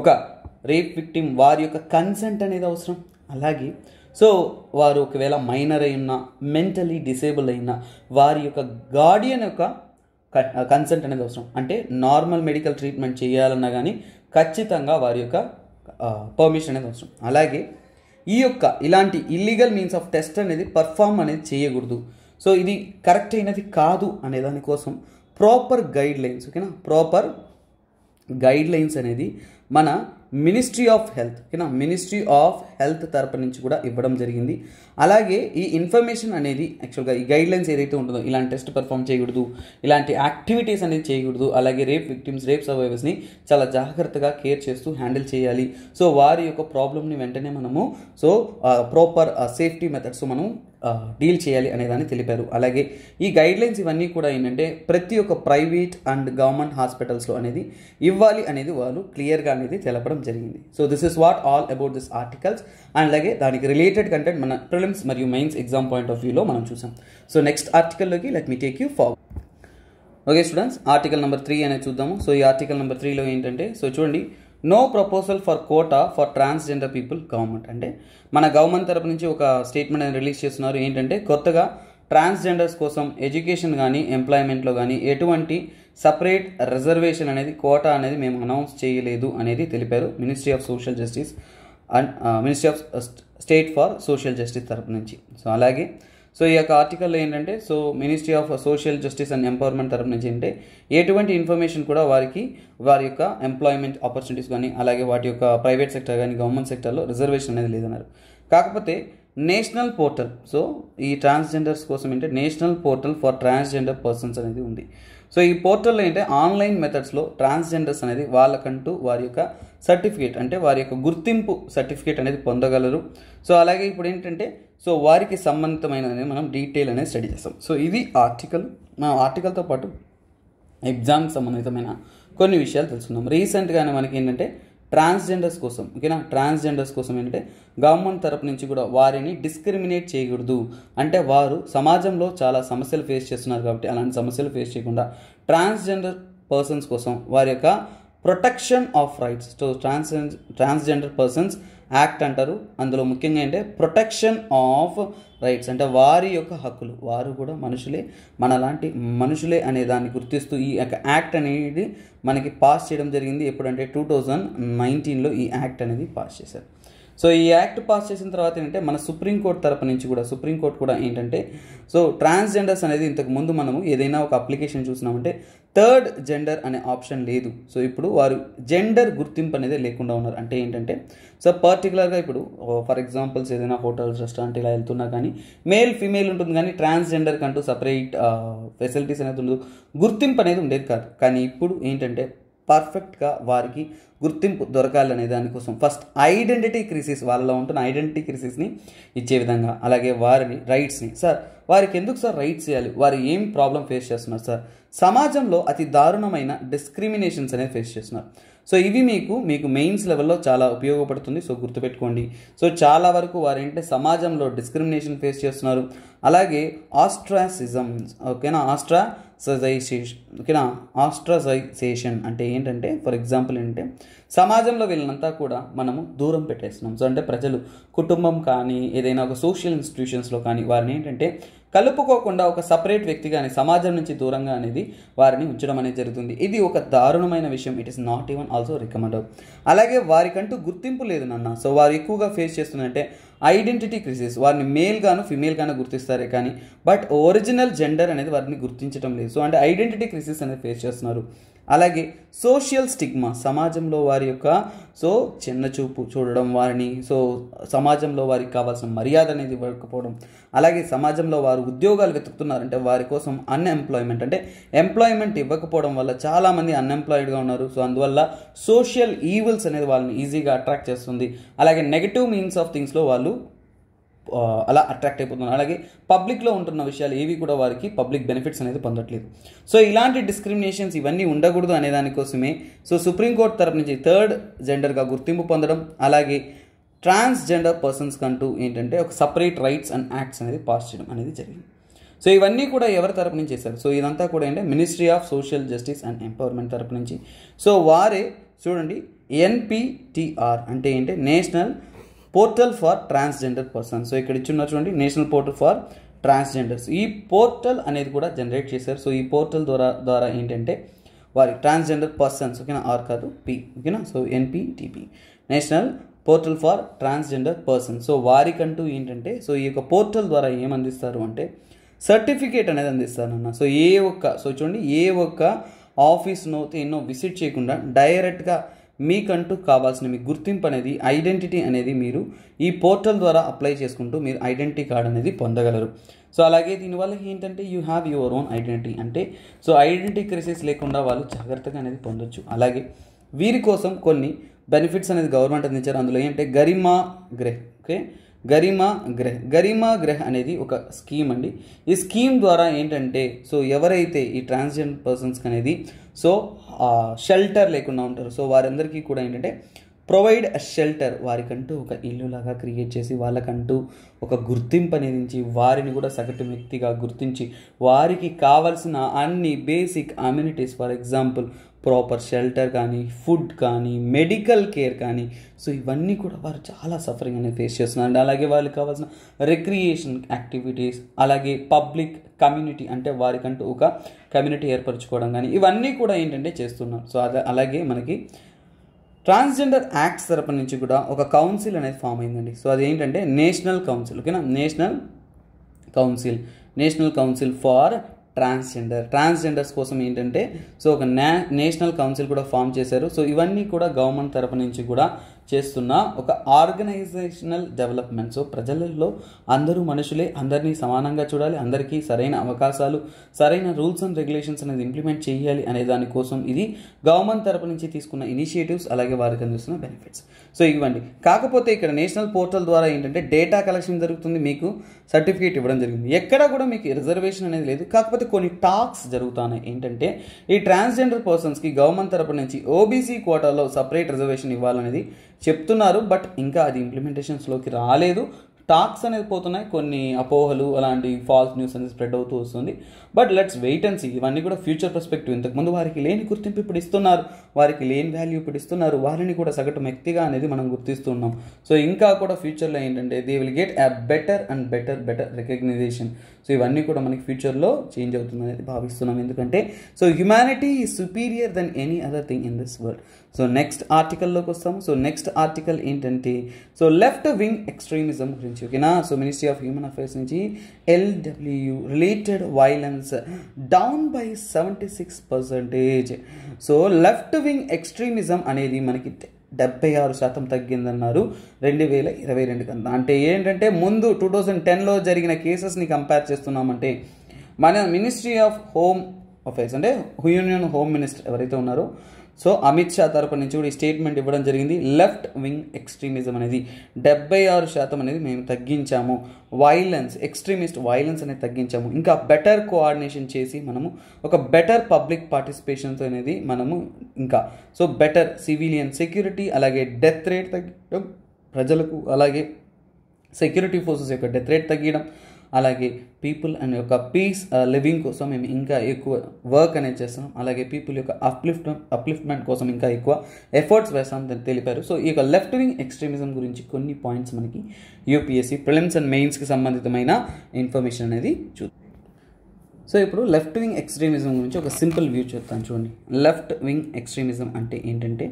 ఒక రేప్ విక్టిమ్ వారి యొక్క కన్సెంట్ అనేది అవసరం అలాగే సో వారు ఒకవేళ మైనర్ అయి ఉన్నా మెంటలీ డిసేబుల్ అయినా వారి యొక్క గార్డియన్ యొక్క కన్సెంట్ అనేది అవసరం అంటే నార్మల్ మెడికల్ ట్రీట్మెంట్ చేయాలన్నా కానీ ఖచ్చితంగా వారి యొక్క పర్మిషన్ అనేది అవసరం అలాగే ఈ యొక్క ఇలాంటి ఇల్లీగల్ మీన్స్ ఆఫ్ టెస్ట్ అనేది పర్ఫామ్ అనేది చేయకూడదు సో ఇది కరెక్ట్ అయినది కాదు అనే దానికోసం ప్రాపర్ గైడ్ లైన్స్ ఓకేనా ప్రాపర్ గైడ్ లైన్స్ అనేది మన మినిస్ట్రీ ఆఫ్ హెల్త్ ఓకేనా మినిస్ట్రీ ఆఫ్ హెల్త్ తరపు నుంచి కూడా ఇవ్వడం జరిగింది అలాగే ఈ ఇన్ఫర్మేషన్ అనేది యాక్చువల్గా ఈ గైడ్లైన్స్ ఏదైతే ఉంటుందో ఇలాంటి టెస్ట్ పర్ఫామ్ చేయకూడదు ఇలాంటి యాక్టివిటీస్ అనేది చేయకూడదు అలాగే రేప్ విక్టిమ్స్ రేప్ సర్వైవర్స్ని చాలా జాగ్రత్తగా కేర్ చేస్తూ హ్యాండిల్ చేయాలి సో వారి యొక్క ప్రాబ్లమ్ని వెంటనే మనము సో ప్రాపర్ సేఫ్టీ మెథడ్స్ మనం డీల్ చేయాలి అనేదాన్ని తెలిపారు అలాగే ఈ గైడ్లైన్స్ ఇవన్నీ కూడా ఏంటంటే ప్రతి ఒక్క ప్రైవేట్ అండ్ గవర్నమెంట్ హాస్పిటల్స్లో అనేది ఇవ్వాలి అనేది వాళ్ళు క్లియర్గా అనేది తెలపడం జరిగింది so this is what all about this articles and అలాగే దానికి రిలేటెడ్ కంటెంట్ మన ప్రిలిమ్స్ మరియు మెయిన్స్ ఎగ్జామ్ పాయింట్ ఆఫ్ వ్యూలో మనం చూసాం సో నెక్స్ట్ ఆర్టికల్లోకి let me take you forward okay students article number three అనేది చూద్దాము సో ఈ ఆర్టికల్ నెంబర్ త్రీలో ఏంటంటే సో చూడండి no proposal for quota for transgender people government అంటే మన గవర్నమెంట్ తరపు నుంచి ఒక స్టేట్మెంట్ అనేది రిలీజ్ చేస్తున్నారు ఏంటంటే కొత్తగా ట్రాన్స్జెండర్స్ కోసం ఎడ్యుకేషన్ కానీ ఎంప్లాయ్మెంట్లో కానీ ఎటువంటి సపరేట్ రిజర్వేషన్ అనేది కోటా అనేది మేము అనౌన్స్ చేయలేదు అనేది తెలిపారు ministry of social justice and ministry of state for social justice తరపు నుంచి సో అలాగే సో ఈ యొక్క ఆర్టికల్లో ఏంటంటే so ministry of social justice and empowerment తరపు నుంచి అంటే ఎటువంటి ఇన్ఫర్మేషన్ కూడా వారికి వారి యొక్క ఎంప్లాయ్మెంట్ ఆపర్చునిటీస్ కానీ అలాగే వాటి యొక్క ప్రైవేట్ సెక్టర్ కానీ గవర్నమెంట్ సెక్టర్లో రిజర్వేషన్ అనేది లేదన్నారు కాకపోతే నేషనల్ పోర్టల్ సో ఈ ట్రాన్స్జెండర్స్ కోసం ఏంటంటే national portal for transgender persons అనేది ఉంది సో ఈ పోర్టల్లో ఏంటంటే ఆన్లైన్ మెథడ్స్లో ట్రాన్స్జెండర్స్ అనేది వాళ్ళకంటూ వారి యొక్క సర్టిఫికేట్ అంటే వారి యొక్క గుర్తింపు సర్టిఫికేట్ అనేది పొందగలరు సో అలాగే ఇప్పుడు ఏంటంటే సో వారికి సంబంధితమైన మనం డీటెయిల్ అనేది స్టడీ చేస్తాం సో ఇది ఆర్టికల్ మనం ఆర్టికల్తో పాటు ఎగ్జామ్ సంబంధితమైన కొన్ని విషయాలు తెలుసుకుందాం రీసెంట్గానే మనకి ఏంటంటే ట్రాన్స్జెండర్స్ కోసం ఓకేనా ట్రాన్స్జెండర్స్ కోసం ఏంటంటే గవర్నమెంట్ తరపు నుంచి కూడా వారిని డిస్క్రిమినేట్ చేయకూడదు అంటే వారు సమాజంలో చాలా సమస్యలు ఫేస్ చేస్తున్నారు కాబట్టి అలాంటి సమస్యలు ఫేస్ చేయకుండా ట్రాన్స్జెండర్ పర్సన్స్ కోసం వారి యొక్క protection of rights so trans transgender persons act అంటారు అందులో ముఖ్యంగా ఏంటంటే ప్రొటెక్షన్ ఆఫ్ రైట్స్ అంటే వారి యొక్క హక్కులు వారు కూడా మనుషులే మనలాంటి మనుషులే అనే దాన్ని గుర్తిస్తూ ఈ యొక్క యాక్ట్ అనేది మనకి పాస్ చేయడం జరిగింది ఎప్పుడంటే టూ థౌజండ్ నైన్టీన్లో ఈ యాక్ట్ అనేది పాస్ చేశారు సో ఈ యాక్ట్ పాస్ చేసిన తర్వాత ఏంటంటే మన సుప్రీంకోర్టు తరపు నుంచి కూడా సుప్రీంకోర్టు కూడా ఏంటంటే సో ట్రాన్స్జెండర్స్ అనేది ఇంతకు ముందు మనము ఏదైనా ఒక అప్లికేషన్ చూసినామంటే థర్డ్ జెండర్ అనే ఆప్షన్ లేదు సో ఇప్పుడు వారు జెండర్ గుర్తింపు అనేది లేకుండా ఉన్నారు అంటే ఏంటంటే సో పర్టికులర్గా ఇప్పుడు ఫర్ ఎగ్జాంపుల్స్ ఏదైనా హోటల్స్ రెస్టారెంట్ ఇలా వెళ్తున్నా కానీ మేల్ ఫీమేల్ ఉంటుంది కానీ జెండర్ కంటూ సపరేట్ ఫెసిలిటీస్ అనేది ఉండదు గుర్తింపు అనేది ఉండేది కాదు కానీ ఇప్పుడు ఏంటంటే పర్ఫెక్ట్గా వారికి గుర్తింపు దొరకాలనే దానికోసం ఫస్ట్ ఐడెంటిటీ క్రిసిస్ వాళ్ళలో ఉంటున్న ఐడెంటిటీ క్రిసిస్ని ఇచ్చే విధంగా అలాగే వారిని రైట్స్ని సార్ వారికి ఎందుకు సార్ రైట్స్ చేయాలి వారు ఏం ప్రాబ్లం ఫేస్ చేస్తున్నారు సార్ సమాజంలో అతి దారుణమైన డిస్క్రిమినేషన్స్ అనేది ఫేస్ చేస్తున్నారు సో ఇవి మీకు మీకు మెయిన్స్ లెవెల్లో చాలా ఉపయోగపడుతుంది సో గుర్తుపెట్టుకోండి సో చాలా వరకు వారేంటే సమాజంలో డిస్క్రిమినేషన్ ఫేస్ చేస్తున్నారు అలాగే ఆస్ట్రాసిజం ఓకేనా ఆస్ట్రా సజైసేషన్ ఓకేనా ఆస్ట్రాసైజేషన్ అంటే ఏంటంటే ఫర్ ఎగ్జాంపుల్ ఏంటంటే సమాజంలో వెళ్ళినంతా కూడా మనము దూరం పెట్టేస్తున్నాం సో అంటే ప్రజలు కుటుంబం కానీ ఏదైనా ఒక సోషల్ ఇన్స్టిట్యూషన్స్లో కానీ వారిని ఏంటంటే కలుపుకోకుండా ఒక సపరేట్ వ్యక్తి కానీ సమాజం నుంచి దూరంగా అనేది వారిని ఉంచడం అనేది జరుగుతుంది ఇది ఒక దారుణమైన విషయం it is not even also recommend అలాగే వారికంటూ గుర్తింపు లేదు నాన్న సో వారు ఎక్కువగా ఫేస్ చేస్తుందంటే ఐడెంటిటీ క్రిసిస్ వారిని మేల్గాను ఫిమేల్గాను గుర్తిస్తారే కానీ బట్ ఒరిజినల్ జెండర్ అనేది వారిని గుర్తించడం లేదు సో అంటే ఐడెంటిటీ క్రిసిస్ అనేది ఫేస్ చేస్తున్నారు అలాగే సోషల్ స్టిగ్మా సమాజంలో వారి యొక్క సో చిన్న చూపు చూడడం వారిని సో సమాజంలో వారికి కావాల్సిన మర్యాద అనేది ఇవ్వకపోవడం అలాగే సమాజంలో వారు ఉద్యోగాలు వెతుకుతున్నారంటే వారి కోసం అన్ఎంప్లాయ్మెంట్ అంటే ఎంప్లాయ్మెంట్ ఇవ్వకపోవడం వల్ల చాలామంది అన్ఎంప్లాయిడ్గా ఉన్నారు సో అందువల్ల సోషల్ ఈవిల్స్ అనేది వాళ్ళని ఈజీగా అట్రాక్ట్ చేస్తుంది అలాగే నెగిటివ్ మీన్స్ ఆఫ్ థింగ్స్లో వాళ్ళు అలా అట్రాక్ట్ అయిపోతున్నారు అలాగే పబ్లిక్లో ఉంటున్న విషయాలు ఏవి కూడా వారికి పబ్లిక్ బెనిఫిట్స్ అనేది పొందట్లేదు సో ఇలాంటి డిస్క్రిమినేషన్స్ ఇవన్నీ ఉండకూడదు అనే దానికోసమే సో సుప్రీంకోర్టు తరపు నుంచి థర్డ్ జెండర్గా గుర్తింపు పొందడం అలాగే ట్రాన్స్జెండర్ పర్సన్స్ కంటూ ఏంటంటే ఒక సపరేట్ రైట్స్ అండ్ యాక్ట్స్ అనేది పాస్ చేయడం అనేది జరిగింది సో ఇవన్నీ కూడా ఎవరి తరపు నుంచి చేశారు సో ఇదంతా కూడా ఏంటంటే ministry of social justice and empowerment తరపు నుంచి సో వారే చూడండి ఎన్పిటిఆర్ అంటే ఏంటి national portal for transgender person so ఇక్కడ ఇచ్చిన చూడండి నేషనల్ పోర్టల్ ఫర్ ట్రాన్స్జెండర్స్ ఈ పోర్టల్ అనేది కూడా జనరేట్ చేశారు సో ఈ పోర్టల్ ద్వారా ద్వారా ఏంటంటే వారి ట్రాన్స్జెండర్ పర్సన్స్ ఓకేనా ఆర్ కాదు పి ఓకేనా so NPTP national portal for transgender person so వారికంటూ ఏంటంటే సో ఈ యొక్క పోర్టల్ ద్వారా ఏమందిస్తారు అంటే సర్టిఫికేట్ అనేది అందిస్తారన్న సో ఏ ఒక్క సో చూడండి ఏ ఒక్క ఆఫీస్ను ఎన్నో విజిట్ చేయకుండా డైరెక్ట్గా మీకంటూ కావాల్సిన మీ గుర్తింపు అనేది ఐడెంటిటీ అనేది మీరు ఈ పోర్టల్ ద్వారా అప్లై చేసుకుంటూ మీరు ఐడెంటిటీ కార్డ్ అనేది పొందగలరు సో అలాగే దీనివల్ల ఏంటంటే you have your own identity అంటే సో ఐడెంటిటీ క్రైసిస్ లేకుండా వాళ్ళు జాగ్రత్తగా అనేది పొందొచ్చు అలాగే వీరి కోసం కొన్ని బెనిఫిట్స్ అనేది గవర్నమెంట్ అందించారు అందులో ఏంటంటే గరిమా గ్రే ఓకే గరిమా గ్రహ్ గరిమా గ్రహ్ అనేది ఒక స్కీమ్ అండి ఈ స్కీమ్ ద్వారా ఏంటంటే సో ఎవరైతే ఈ ట్రాన్స్జెండర్ పర్సన్స్కి అనేది సో షెల్టర్ లేకుండా ఉంటారు సో వారందరికీ కూడా ఏంటంటే ప్రొవైడ్ అ షెల్టర్ వారికంటూ ఒక ఇల్లు లాగా క్రియేట్ చేసి వాళ్ళకంటూ ఒక గుర్తింపు అనేది వారిని కూడా సగటు వ్యక్తిగా గుర్తించి వారికి కావలసిన అన్ని basic amenities for example proper shelter కానీ ఫుడ్ కానీ మెడికల్ కేర్ కానీ సో ఇవన్నీ కూడా వారు చాలా సఫరింగ్ అనేది ఫేస్ చేస్తున్నారు అండి అలాగే వాళ్ళకి కావాల్సిన రిక్రియేషన్ యాక్టివిటీస్ అలాగే పబ్లిక్ కమ్యూనిటీ అంటే వారికంటూ ఒక కమ్యూనిటీ ఏర్పరచుకోవడం కానీ ఇవన్నీ కూడా ఏంటంటే చేస్తున్నారు సో అదే అలాగే మనకి ట్రాన్స్జెండర్ యాక్ట్స్ తరపు నుంచి కూడా ఒక కౌన్సిల్ అనేది ఫామ్ అయిందండి సో అది ఏంటంటే నేషనల్ కౌన్సిల్ ఓకేనా national council national council for transgender transgenders కోసం ఏంటంటే సో ఒక నేషనల్ కౌన్సిల్ కూడా ఫామ్ చేశారు సో ఇవన్నీ కూడా గవర్నమెంట్ తరపు నుంచి కూడా చేస్తున్న ఒక ఆర్గనైజేషనల్ డెవలప్మెంట్ సో ప్రజలలో అందరూ మనుషులే అందరినీ సమానంగా చూడాలి అందరికీ సరైన అవకాశాలు సరైన రూల్స్ అండ్ రెగ్యులేషన్స్ అనేది ఇంప్లిమెంట్ చేయాలి అనే దానికోసం ఇది గవర్నమెంట్ తరపు నుంచి తీసుకున్న ఇనిషియేటివ్స్ అలాగే వారికి అందిస్తున్న బెనిఫిట్స్ సో ఇవ్వండి కాకపోతే ఇక్కడ నేషనల్ పోర్టల్ ద్వారా ఏంటంటే డేటా కలెక్షన్ జరుగుతుంది మీకు సర్టిఫికేట్ ఇవ్వడం జరిగింది ఎక్కడ కూడా మీకు రిజర్వేషన్ అనేది లేదు కాకపోతే కొన్ని టాక్స్ జరుగుతున్నాయి ఏంటంటే ఈ ట్రాన్స్జెండర్ పర్సన్స్కి గవర్నమెంట్ తరపు నుంచి ఓబీసీ కోటాలో సపరేట్ రిజర్వేషన్ ఇవ్వాలనేది చెప్తున్నారు బట్ ఇంకా అది ఇంప్లిమెంటేషన్స్లోకి రాలేదు టాక్స్ అనేది పోతున్నాయి కొన్ని అపోహలు అలాంటి ఫాల్స్ న్యూస్ అనేది స్ప్రెడ్ అవుతూ వస్తుంది but let's wait and see ఇవన్నీ కూడా ఫ్యూచర్ పర్స్పెక్టివ్ ఇంతకుముందు వారికి లేని గుర్తింపు ఇప్పుడు ఇస్తున్నారు వారికి లేని వాల్యూ ఇప్పుడు ఇస్తున్నారు వారిని కూడా సగటు వ్యక్తిగా అనేది మనం గుర్తిస్తున్నాం సో ఇంకా కూడా ఫ్యూచర్లో ఏంటంటే they will get a better and better better recognization so ఇవన్నీ కూడా మనకి ఫ్యూచర్లో చేంజ్ అవుతుందనేది భావిస్తున్నాం ఎందుకంటే so humanity is superior then any other thing in this world so next ఆర్టికల్లోకి వస్తాము సో నెక్స్ట్ ఆర్టికల్ ఏంటంటే సో లెఫ్ట్ వింగ్ ఎక్స్ట్రీమిజం గురించి ఓకేనా so ministry of human affairs నుంచి LWE related violence down by seventy six percentage so left wing extremism అనేది మనకి డెబ్బై ఆరు శాతం తగ్గిందన్నారు రెండు వేల ఇరవై రెండు కన్నా అంటే ఏంటంటే ముందు టూ థౌజండ్ టెన్లో జరిగిన కేసెస్ని కంపేర్ చేస్తున్నామంటే మన మినిస్ట్రీ ఆఫ్ హోమ్ అఫైర్స్ అంటే యూనియన్ హోమ్ మినిస్టర్ ఎవరైతే ఉన్నారో సో అమిత్ షా తరపు నుంచి కూడా ఈ స్టేట్మెంట్ ఇవ్వడం జరిగింది లెఫ్ట్ వింగ్ ఎక్స్ట్రీమిజం అనేది డెబ్బై ఆరు శాతం అనేది మేము తగ్గించాము వైలెన్స్ ఎక్స్ట్రీమిస్ట్ వైలెన్స్ అనేది తగ్గించాము ఇంకా బెటర్ కోఆర్డినేషన్ చేసి మనము ఒక బెటర్ పబ్లిక్ పార్టిసిపేషన్తో అనేది మనము ఇంకా సో బెటర్ సివిలియన్ సెక్యూరిటీ అలాగే డెత్ రేట్ తగ్గడం ప్రజలకు అలాగే సెక్యూరిటీ ఫోర్సెస్ యొక్క డెత్ రేట్ తగ్గడం అలాగే పీపుల్ అండ్ యొక్క పీస్ లివింగ్ కోసం మేము ఇంకా ఎక్కువ వర్క్ అనేది చేస్తున్నాం అలాగే పీపుల్ యొక్క అప్లిఫ్ట్ అప్లిఫ్ట్మెంట్ కోసం ఇంకా ఎక్కువ ఎఫర్ట్స్ వేస్తాం తెలిపారు సో ఈ యొక్క లెఫ్ట్ వింగ్ ఎక్స్ట్రీమిజం గురించి కొన్ని పాయింట్స్ మనకి యూపీఎస్సీ ప్రిలిమ్స్ అండ్ మెయిన్స్కి సంబంధితమైన ఇన్ఫర్మేషన్ అనేది చూద్దాం సో ఇప్పుడు లెఫ్ట్ వింగ్ ఎక్స్ట్రీమిజం గురించి ఒక సింపుల్ వ్యూ చూస్తాను చూడండి లెఫ్ట్ వింగ్ ఎక్స్ట్రీమిజం అంటే ఏంటంటే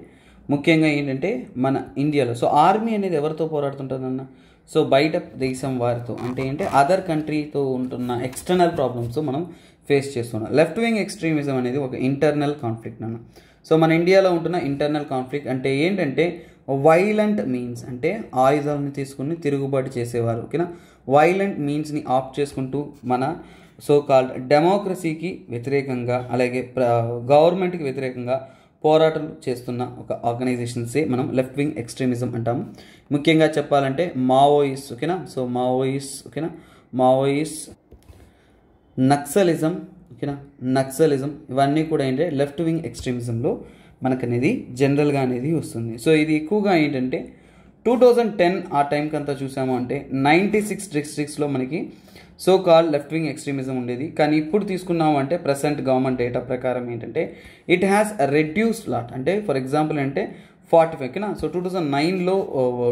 ముఖ్యంగా ఏంటంటే మన ఇండియాలో సో ఆర్మీ అనేది ఎవరితో పోరాడుతుంటుందన్న సో బయట దేశం వారితో అంటే ఏంటి అదర్ కంట్రీతో ఉంటున్న ఎక్స్టర్నల్ ప్రాబ్లమ్స్ మనం ఫేస్ చేస్తున్నాం లెఫ్ట్ వింగ్ ఎక్స్ట్రీమిజం అనేది ఒక ఇంటర్నల్ కాన్ఫ్లిక్ట్ అన్న సో మన ఇండియాలో ఉంటున్న ఇంటర్నల్ కాన్ఫ్లిక్ట్ అంటే ఏంటంటే వైలెంట్ మీన్స్ అంటే ఆయుధాలను తీసుకుని తిరుగుబాటు చేసేవారు ఓకేనా వైలెంట్ మీన్స్ని ఆప్ట్ చేసుకుంటూ మన సో కాల్డ్ డెమోక్రసీకి వ్యతిరేకంగా అలాగే ప్ర గవర్నమెంట్కి వ్యతిరేకంగా పోరాటాలు చేస్తున్న ఒక ఆర్గనైజేషన్సే మనం లెఫ్ట్ వింగ్ ఎక్స్ట్రీమిజం అంటాము ముఖ్యంగా చెప్పాలంటే మావోయిస్ ఓకేనా సో మావోయిస్ట్ ఓకేనా మావోయిస్ట్ నక్సలిజం ఓకేనా నక్సలిజం ఇవన్నీ కూడా ఏంటంటే లెఫ్ట్ వింగ్ ఎక్స్ట్రీమిజంలో మనకు అనేది జనరల్గా అనేది వస్తుంది సో ఇది ఎక్కువగా ఏంటంటే టూ థౌజండ్ టెన్ ఆ టైంకి అంతా చూసాము అంటే నైంటీ సిక్స్ డిస్ట్రిక్ట్స్లో మనకి so call left wing extremism ఉండేది కానీ ఇప్పుడు తీసుకున్నాము అంటే ప్రజెంట్ గవర్నమెంట్ డేటా ప్రకారం ఏంటంటే ఇట్ హ్యాస్ రెడ్యూస్డ్ లాట్ అంటే ఫర్ ఎగ్జాంపుల్ అంటే forty five so two thousand నైన్లో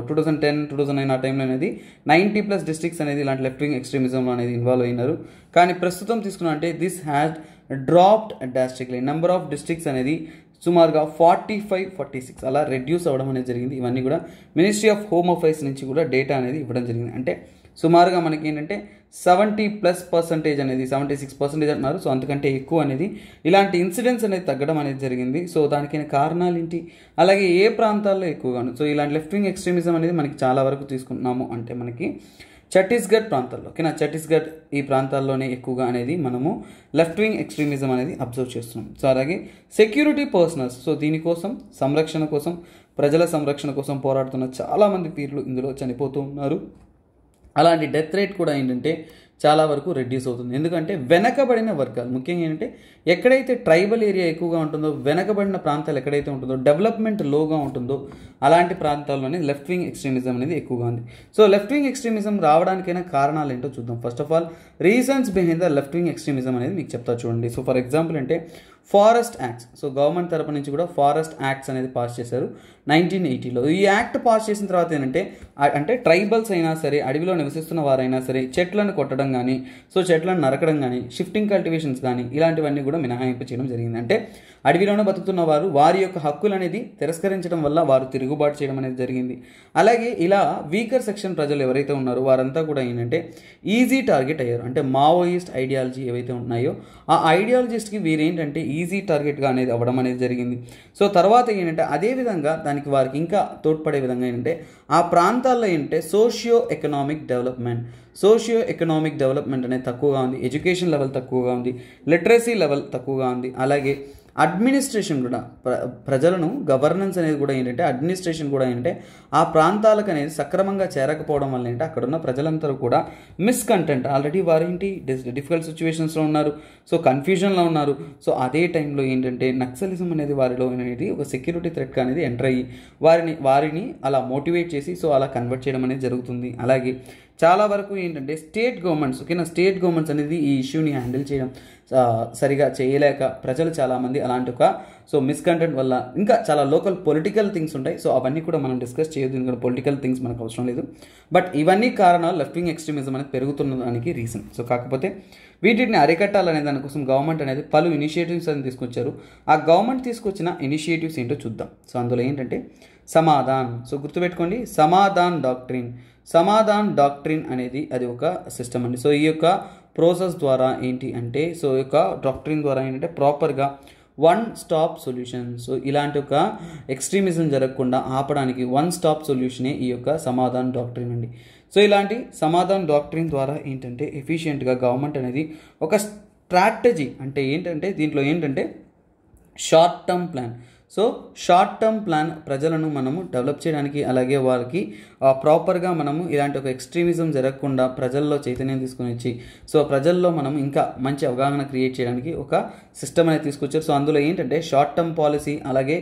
two thousand ten two thousand nine ఆ టైంలో అనేది నైంటీ ప్లస్ డిస్ట్రిక్ట్స్ అనేది ఇలాంటి లెఫ్ట్ వింగ్ ఎక్స్ట్రీమిజం అనేది ఇన్వాల్వ్ అయినారు కానీ ప్రస్తుతం తీసుకున్నా అంటే this has dropped drastically number of districts అనేది సుమారుగా ఫార్టీ ఫైవ్ ఫార్టీ సిక్స్ అలా రెడ్యూస్ అవ్వడం అనేది జరిగింది ఇవన్నీ కూడా మినిస్ట్రీ ఆఫ్ హోమ్ అఫైర్స్ నుంచి కూడా డేటా అనేది ఇవ్వడం జరిగింది అంటే సుమారుగా మనకి ఏంటంటే సెవెంటీ ప్లస్ పర్సంటేజ్ అనేది సెవెంటీ సిక్స్ పర్సెంటేజ్ అంటున్నారు సో అంతకంటే ఎక్కువ అనేది ఇలాంటి ఇన్సిడెంట్స్ అనేది తగ్గడం అనేది జరిగింది సో దానికైనా కారణాలు ఏంటి అలాగే ఏ ప్రాంతాల్లో ఎక్కువగాను సో ఇలాంటి లెఫ్ట్ వింగ్ ఎక్స్ట్రీమిజం అనేది మనకి చాలా వరకు తీసుకుంటున్నాము అంటే మనకి ఛత్తీస్గఢ్ ప్రాంతాల్లో ఓకేనా ఛత్తీస్గఢ్ ఈ ప్రాంతాల్లోనే ఎక్కువగా అనేది మనము లెఫ్ట్ వింగ్ ఎక్స్ట్రీమిజం అనేది అబ్జర్వ్ చేస్తున్నాం సో అలాగే సెక్యూరిటీ పర్సనల్స్ సో దీనికోసం సంరక్షణ కోసం ప్రజల సంరక్షణ కోసం పోరాడుతున్న చాలామంది పీర్లు ఇందులో చనిపోతూ ఉన్నారు అలాంటి డెత్ రేట్ కూడా ఏంటంటే చాలా వరకు రెడ్యూస్ అవుతుంది ఎందుకంటే వెనకబడిన వర్గాలు ముఖ్యంగా ఏంటంటే ఎక్కడైతే ట్రైబల్ ఏరియా ఎక్కువగా ఉంటుందో వెనకబడిన ప్రాంతాలు ఎక్కడైతే ఉంటుందో డెవలప్మెంట్ లోగా ఉంటుందో అలాంటి ప్రాంతాల్లోనే లెఫ్ట్ వింగ్ ఎక్స్ట్రీమిజం అనేది ఎక్కువగా ఉంది సో లెఫ్ట్ వింగ్ ఎక్స్ట్రీమిజం రావడానికైనా కారణాలు ఏంటో చూద్దాం first of all reasons behind the left wing extremism అనేది మీకు చెప్తా చూడండి సో ఫర్ ఎగ్జాంపుల్ అంటే ఫారెస్ట్ యాక్ట్స్ సో గవర్నమెంట్ తరపు నుంచి కూడా ఫారెస్ట్ యాక్ట్స్ అనేది పాస్ చేశారు నైన్టీన్ ఎయిటీలో ఈ యాక్ట్ పాస్ చేసిన తర్వాత ఏంటంటే అంటే ట్రైబల్స్ అయినా సరే అడవిలో నివసిస్తున్న వారైనా సరే చెట్లను కొట్టడం కానీ సో చెట్లను నరకడం కానీ షిఫ్టింగ్ కల్టివేషన్స్ కానీ ఇలాంటివన్నీ కూడా మినహాయింపు చేయడం జరిగింది అంటే అడవిలోనే బతుకుతున్న వారు వారి యొక్క హక్కులు అనేది తిరస్కరించడం వల్ల వారు తిరుగుబాటు చేయడం అనేది జరిగింది అలాగే ఇలా వీకర్ సెక్షన్ ప్రజలు ఎవరైతే ఉన్నారో వారంతా కూడా ఏంటంటే ఈజీ టార్గెట్ అయ్యారు అంటే మావోయిస్ట్ ఐడియాలజీ ఏవైతే ఉన్నాయో ఆ ఐడియాలజిస్ట్కి వీరేంటంటే ఈజీ టార్గెట్గా అనేది అవ్వడం అనేది జరిగింది సో తర్వాత ఏంటంటే అదేవిధంగా దానికి వారికి ఇంకా తోడ్పడే విధంగా ఏంటంటే ఆ ప్రాంతాల్లో ఏంటంటే socio economic development socio economic development అనేది తక్కువగా ఉంది ఎడ్యుకేషన్ లెవెల్ తక్కువగా ఉంది లిటరసీ లెవెల్ తక్కువగా ఉంది అలాగే అడ్మినిస్ట్రేషన్ కూడా ప్ర ప్రజలను గవర్నెన్స్ అనేది కూడా ఏంటంటే అడ్మినిస్ట్రేషన్ కూడా ఏంటంటే ఆ ప్రాంతాలకు అనేది సక్రమంగా చేరకపోవడం వల్ల ఏంటంటే అక్కడున్న ప్రజలందరూ కూడా మిస్కంటెంట్ ఆల్రెడీ వారేంటి డిఫికల్ట్ సిచ్యువేషన్స్లో ఉన్నారు సో కన్ఫ్యూజన్లో ఉన్నారు సో అదే టైంలో ఏంటంటే నక్సలిజం అనేది వారిలో అనేది ఒక సెక్యూరిటీ థ్రెట్ అనేది ఎంటర్ అయ్యి వారిని వారిని అలా మోటివేట్ చేసి సో అలా కన్వర్ట్ చేయడం అనేది జరుగుతుంది అలాగే చాలా వరకు ఏంటంటే స్టేట్ గవర్నమెంట్స్ ఓకేనా స్టేట్ గవర్నమెంట్స్ అనేది ఈ ఇష్యూని హ్యాండిల్ చేయడం సరిగా చేయలేక ప్రజలు చాలామంది అలాంటి ఒక సో మిస్కంటెంట్ వల్ల ఇంకా చాలా లోకల్ పొలిటికల్ థింగ్స్ ఉంటాయి సో అవన్నీ కూడా మనం డిస్కస్ చేయొద్దు ఎందుకంటే పొలిటికల్ థింగ్స్ మనకు అవసరం లేదు బట్ ఇవన్నీ కారణాలు లెఫ్ట్ వింగ్ ఎక్స్ట్రీమిజం అనేది పెరుగుతున్న దానికి రీజన్ సో కాకపోతే వీటిని అరికట్టాలనే దానికోసం గవర్నమెంట్ అనేది పలు ఇనిషియేటివ్స్ అని తీసుకొచ్చారు ఆ గవర్నమెంట్ తీసుకొచ్చిన ఇనిషియేటివ్స్ ఏంటో చూద్దాం సో అందులో ఏంటంటే సమాధాన్ సో గుర్తుపెట్టుకోండి సమాధాన్ డాక్టరీన్ సమాధాన్ డాక్ట్రిన్ అనేది అది ఒక సిస్టమ్ అండి సో ఈ యొక్క ప్రోసెస్ ద్వారా ఏంటి అంటే సో యొక్క డాక్ట్రిన్ ద్వారా ఏంటంటే ప్రాపర్గా వన్ స్టాప్ సొల్యూషన్ సో ఇలాంటి ఒక ఎక్స్ట్రీమిజం జరగకుండా ఆపడానికి వన్ స్టాప్ సొల్యూషనే ఈ యొక్క సమాధాన్ డాక్టరీన్ అండి సో ఇలాంటి సమాధాన్ డాక్టరీన్ ద్వారా ఏంటంటే ఎఫిషియెంట్గా గవర్నమెంట్ అనేది ఒక స్ట్రాటజీ అంటే ఏంటంటే దీంట్లో ఏంటంటే short term plan so short term plan ప్రజలను మనము డెవలప్ చేయడానికి అలాగే వాళ్ళకి ప్రాపర్గా మనము ఇలాంటి ఒక ఎక్స్ట్రీమిజం జరగకుండా ప్రజల్లో చైతన్యం తీసుకుని వచ్చి సో ప్రజల్లో మనం ఇంకా మంచి అవగాహన క్రియేట్ చేయడానికి ఒక సిస్టమ్ అనేది తీసుకొచ్చారు సో అందులో ఏంటంటే షార్ట్ టర్మ్ పాలసీ అలాగే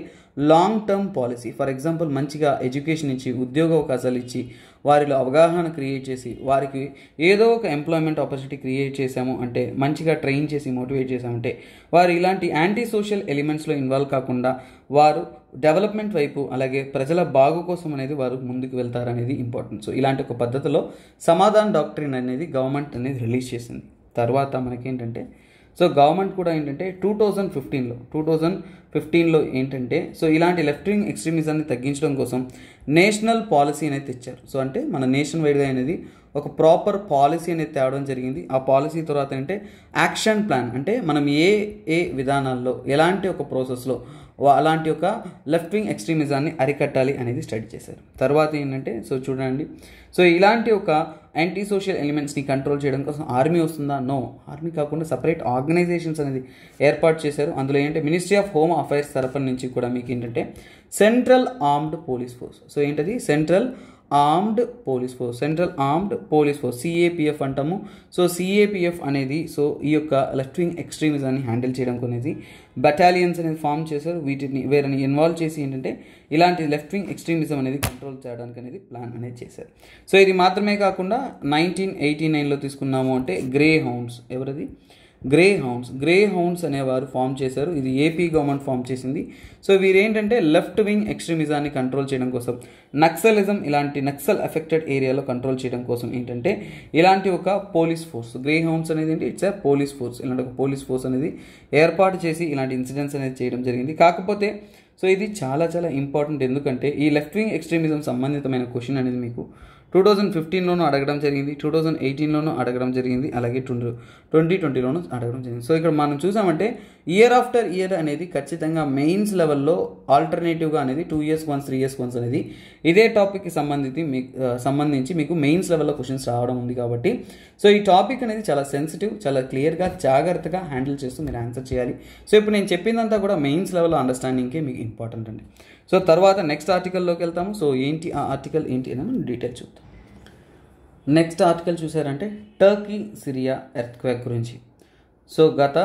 long term policy for example మంచిగా ఎడ్యుకేషన్ ఇచ్చి ఉద్యోగ అవకాశాలు ఇచ్చి వారిలో అవగాహన క్రియేట్ చేసి వారికి ఏదో ఒక ఎంప్లాయ్మెంట్ ఆపర్చునిటీ క్రియేట్ చేశాము అంటే మంచిగా ట్రైన్ చేసి మోటివేట్ చేశామంటే వారు ఇలాంటి యాంటీ సోషల్ ఎలిమెంట్స్లో ఇన్వాల్వ్ కాకుండా వారు డెవలప్మెంట్ వైపు అలాగే ప్రజల బాగు కోసం అనేది వారు ముందుకు వెళ్తారనేది ఇంపార్టెంట్ సో ఇలాంటి ఒక పద్ధతిలో సమాధాన్ డాక్టరీన్ అనేది గవర్నమెంట్ అనేది రిలీజ్ చేసింది తర్వాత మనకేంటంటే సో గవర్నమెంట్ కూడా ఏంటంటే టూ థౌజండ్ ఫిఫ్టీన్లో టూ థౌజండ్ ఫిఫ్టీన్లో ఏంటంటే సో ఇలాంటి లెఫ్ట్ వింగ్ ఎక్స్ట్రీమిజాన్ని తగ్గించడం కోసం నేషనల్ పాలసీ అనేది తెచ్చారు సో అంటే మన నేషన్ వైడ్గా అనేది ఒక ప్రాపర్ పాలసీ అనేది తేవడం జరిగింది ఆ పాలసీ తర్వాత అంటే యాక్షన్ ప్లాన్ అంటే మనం ఏ ఏ విధానాల్లో ఎలాంటి ఒక ప్రాసెస్లో అలాంటి ఒక లెఫ్ట్ వింగ్ ఎక్స్ట్రీమిజాన్ని అరికట్టాలి అనేది స్టడీ చేశారు తర్వాత ఏంటంటే సో చూడండి సో ఇలాంటి ఒక యాంటీ సోషల్ ఎలిమెంట్స్ని కంట్రోల్ చేయడం కోసం ఆర్మీ వస్తుందా నో ఆర్మీ కాకుండా సపరేట్ ఆర్గనైజేషన్స్ అనేది ఏర్పాటు చేశారు అందులో ఏంటంటే మినిస్ట్రీ ఆఫ్ హోమ్ అఫైర్స్ తరఫున నుంచి కూడా మీకు ఏంటంటే central armed police force so ఏంటది central armed police force central armed police force CAPF అంటాము సో సిఏపిఎఫ్ అనేది సో ఈ యొక్క లెఫ్ట్ వింగ్ ఎక్స్ట్రీమిజాన్ని హ్యాండిల్ చేయడం అనేది బటాలియన్స్ అనేది ఫామ్ చేశారు వీటిని వేరే ఇన్వాల్వ్ చేసి ఏంటంటే ఇలాంటి లెఫ్ట్ వింగ్ ఎక్స్ట్రీమిజం అనేది కంట్రోల్ చేయడానికి అనేది ప్లాన్ అనేది చేశారు సో ఇది మాత్రమే కాకుండా నైన్టీన్ ఎయిటీ నైన్లో తీసుకున్నాము అంటే గ్రే హౌండ్స్ ఎవరిది గ్రే హౌండ్స్ గ్రే హౌండ్స్ అనేవారు ఫామ్ చేశారు ఇది ఏపీ గవర్నమెంట్ ఫామ్ చేసింది సో వీరేంటంటే లెఫ్ట్ వింగ్ ఎక్స్ట్రీమిజాన్ని కంట్రోల్ చేయడం కోసం నక్సలిజం ఇలాంటి నక్సల్ ఎఫెక్టెడ్ ఏరియాలో కంట్రోల్ చేయడం కోసం ఏంటంటే ఇలాంటి ఒక పోలీస్ ఫోర్స్ గ్రే హౌండ్స్ అనేది ఏంటి ఇట్స్ ఎ పోలీస్ ఫోర్స్ ఇలాంటి ఒక పోలీస్ ఫోర్స్ అనేది ఏర్పాటు చేసి ఇలాంటి ఇన్సిడెంట్స్ అనేది చేయడం జరిగింది కాకపోతే సో ఇది చాలా చాలా ఇంపార్టెంట్ ఎందుకంటే ఈ లెఫ్ట్ వింగ్ ఎక్స్ట్రీమిజం సంబంధితమైన క్వశ్చన్ అనేది మీకు టూ థౌజండ్ ఫిఫ్టీన్లోనూ అడగడం జరిగింది టూ థౌజండ్ ఎయిటీన్లోనూ అడగడం జరిగింది అలాగే ట్వంటీ ట్వంటీ ట్వంటీలోనూ అడగడం జరిగింది సో ఇక్కడ మనం చూసామంటే ఇయర్ ఆఫ్టర్ ఇయర్ అనేది ఖచ్చితంగా మెయిన్స్ లెవెల్లో ఆల్టర్నేటివ్గా అనేది two years once three years once అనేది ఇదే టాపిక్కి సంబంధించి మీకు సంబంధించి మీకు మెయిన్స్ లెవెల్లో క్వశ్చన్స్ రావడం ఉంది కాబట్టి సో ఈ టాపిక్ అనేది చాలా సెన్సిటివ్ చాలా క్లియర్గా జాగ్రత్తగా హ్యాండిల్ చేస్తూ మీరు ఆన్సర్ చేయాలి సో ఇప్పుడు నేను చెప్పిందంతా కూడా మెయిన్స్ లెవెల్ అండర్స్టాండింగ్కే మీకు ఇంపార్టెంట్ అండి సో తర్వాత నెక్స్ట్ ఆర్టికల్లోకి వెళ్తాము సో ఏంటి ఆ ఆర్టికల్ ఏంటి అని డీటెయిల్ చూద్దాం నెక్స్ట్ ఆర్టికల్ చూసారంటే టర్కీ సిరియా ఎర్త్ క్వేక్ గురించి సో గత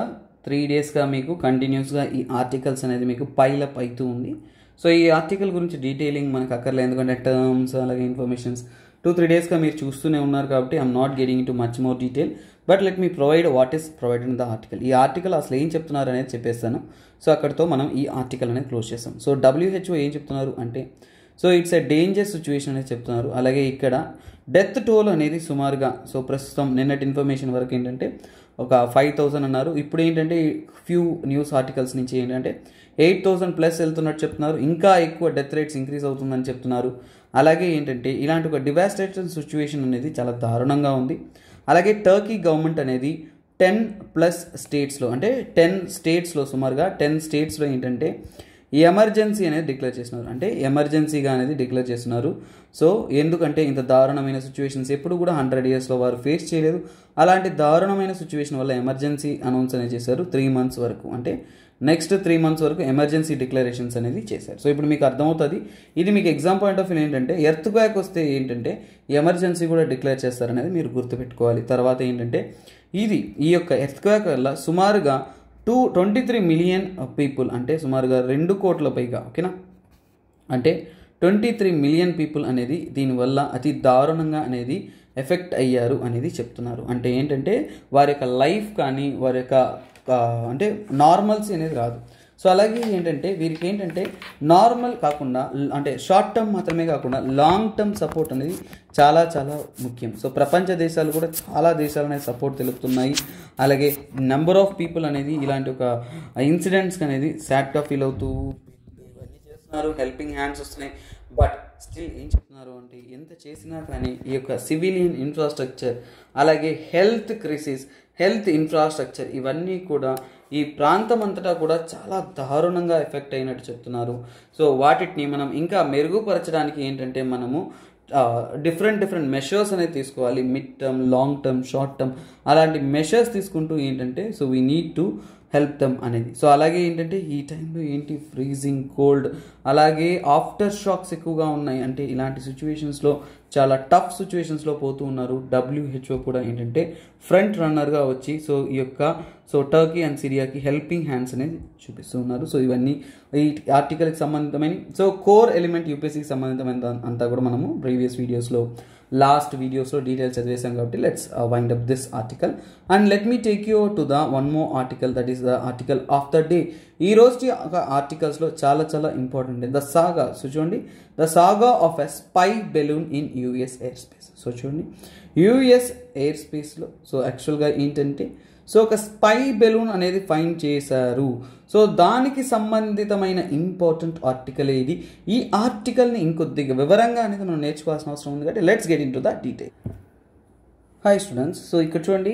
త్రీ డేస్గా మీకు కంటిన్యూస్గా ఈ ఆర్టికల్స్ అనేది మీకు పైలప్ అవుతూ ఉంది సో ఈ ఆర్టికల్ గురించి డీటెయిలింగ్ మనకు అక్కర్లేదు ఎందుకంటే టర్మ్స్ అలాగే ఇన్ఫర్మేషన్స్ టూ త్రీ డేస్గా మీరు చూస్తూనే ఉన్నారు కాబట్టి I'm not getting too much more detail but let me provide what is provided in the article ఈ ఆర్టికల్ అసలు ఏం చెప్తున్నారు అనేది చెప్పేస్తాను సో అక్కడితో మనం ఈ ఆర్టికల్ అనేది క్లోజ్ చేస్తాం సో డబ్ల్యూహెచ్ఓ ఏం చెప్తున్నారు అంటే so it's a danger situation అనేది చెప్తున్నారు అలాగే ఇక్కడ డెత్ టోల్ అనేది సుమారుగా సో ప్రస్తుతం నిన్నటి ఇన్ఫర్మేషన్ వరకు ఏంటంటే ఒక ఫైవ్ థౌజండ్ అన్నారు ఇప్పుడు ఏంటంటే ఫ్యూ న్యూస్ ఆర్టికల్స్ నుంచి ఏంటంటే ఎయిట్ థౌసండ్ ప్లస్ వెళ్తున్నట్టు చెప్తున్నారు ఇంకా ఎక్కువ డెత్ రేట్స్ ఇంక్రీజ్ అవుతుందని చెప్తున్నారు అలాగే ఏంటంటే ఇలాంటి ఒక డివాస్టేషన్ సిచ్యువేషన్ అనేది చాలా దారుణంగా ఉంది అలాగే టర్కీ గవర్నమెంట్ అనేది టెన్ ప్లస్ స్టేట్స్లో అంటే టెన్ స్టేట్స్లో సుమారుగా టెన్ స్టేట్స్లో ఏంటంటే ఎమర్జెన్సీ అనేది డిక్లేర్ చేస్తున్నారు అంటే ఎమర్జెన్సీగా అనేది డిక్లేర్ చేస్తున్నారు సో ఎందుకంటే ఇంత దారుణమైన సిచ్యువేషన్స్ ఎప్పుడు కూడా హండ్రెడ్ ఇయర్స్లో వారు ఫేస్ చేయలేదు అలాంటి దారుణమైన సిచ్యువేషన్ వల్ల ఎమర్జెన్సీ అనౌన్స్ అనేది చేశారు త్రీ మంత్స్ వరకు అంటే నెక్స్ట్ త్రీ మంత్స్ వరకు ఎమర్జెన్సీ డిక్లరేషన్స్ అనేది చేశారు సో ఇప్పుడు మీకు అర్థమవుతుంది ఇది మీకు ఎగ్జామ్ పాయింట్ ఆఫ్ వ్యూ ఏంటంటే ఎర్త్ బ్యాక్ వస్తే ఏంటంటే ఎమర్జెన్సీ కూడా డిక్లేర్ చేస్తారనేది మీరు గుర్తుపెట్టుకోవాలి తర్వాత ఏంటంటే ఇది ఈ యొక్క ఎర్త్ బ్యాక్ వల్ల సుమారుగా two twenty three million people అంటే సుమారుగా రెండు కోట్ల పైగా ఓకేనా అంటే ట్వంటీ త్రీ మిలియన్ పీపుల్ అనేది దీనివల్ల అతి దారుణంగా అనేది ఎఫెక్ట్ అయ్యారు అనేది చెప్తున్నారు అంటే ఏంటంటే వారి యొక్క లైఫ్ కానీ వారి యొక్క అంటే నార్మల్స్ అనేది రాదు సో అలాగే ఏంటంటే వీరికి ఏంటంటే నార్మల్ కాకుండా అంటే షార్ట్ టర్మ్ మాత్రమే కాకుండా లాంగ్ టర్మ్ సపోర్ట్ అనేది చాలా చాలా ముఖ్యం సో ప్రపంచ దేశాలు కూడా చాలా దేశాలు అనేది సపోర్ట్ తెలుపుతున్నాయి అలాగే నెంబర్ ఆఫ్ పీపుల్ అనేది ఇలాంటి ఒక ఇన్సిడెంట్స్ అనేది సాడ్గా ఫీల్ అవుతూ చేస్తున్నారు హెల్పింగ్ హ్యాండ్స్ వస్తున్నాయి బట్ స్టిల్ ఏం చెప్తున్నారు అంటే ఎంత చేసినా కానీ ఈ యొక్క సివిలియన్ ఇన్ఫ్రాస్ట్రక్చర్ అలాగే హెల్త్ క్రిసిస్ హెల్త్ ఇన్ఫ్రాస్ట్రక్చర్ ఇవన్నీ కూడా ఈ ప్రాంతం అంతటా కూడా చాలా దారుణంగా ఎఫెక్ట్ అయినట్టు చెప్తున్నారు సో వాటిని మనం ఇంకా మెరుగుపరచడానికి ఏంటంటే మనము డిఫరెంట్ డిఫరెంట్ మెషర్స్ అనేది తీసుకోవాలి mid term long term short term అలాంటి మెషర్స్ తీసుకుంటూ ఏంటంటే so we need to help them అనేది సో అలాగే ఏంటంటే ఈ టైంలో ఏంటి ఫ్రీజింగ్ కోల్డ్ అలాగే ఆఫ్టర్ షాక్స్ ఎక్కువగా ఉన్నాయి అంటే ఇలాంటి సిచ్యువేషన్స్లో చాలా టఫ్ సిచ్యువేషన్స్లో పోతూ ఉన్నారు డబ్ల్యూహెచ్ఓ కూడా ఏంటంటే ఫ్రంట్ రన్నర్గా వచ్చి సో ఈ యొక్క సో టర్కీ అండ్ సిరియాకి హెల్పింగ్ హ్యాండ్స్ అనేది చూపిస్తూ ఉన్నారు సో ఇవన్నీ ఈ ఆర్టికల్కి సంబంధితమైన సో కోర్ ఎలిమెంట్ యూపీఎస్సికి సంబంధితమైన అంతా కూడా మనము ప్రీవియస్ వీడియోస్లో లాస్ట్ వీడియోస్లో డీటెయిల్స్ చదివేశాం కాబట్టి let's wind up this article and let me take you to the one more article that is the article of the day ఈ రోజు ఆర్టికల్స్లో చాలా చాలా ఇంపార్టెంట్ ద సాగా సో చూడండి the saga of a spy balloon in US air space so చూడండి US air స్పేస్లో so యాక్చువల్గా ఏంటంటే సో ఒక స్పై బెలూన్ అనేది ఫైన్ చేశారు సో దానికి సంబంధితమైన ఇంపార్టెంట్ ఆర్టికల్ ఏది ఈ ఆర్టికల్ని ఇంకొద్దిగా వివరంగా అనేది మనం నేర్చుకోవాల్సిన అవసరం ఉంది కాబట్టి let's get in to the detail hi students so ఇక్కడ చూడండి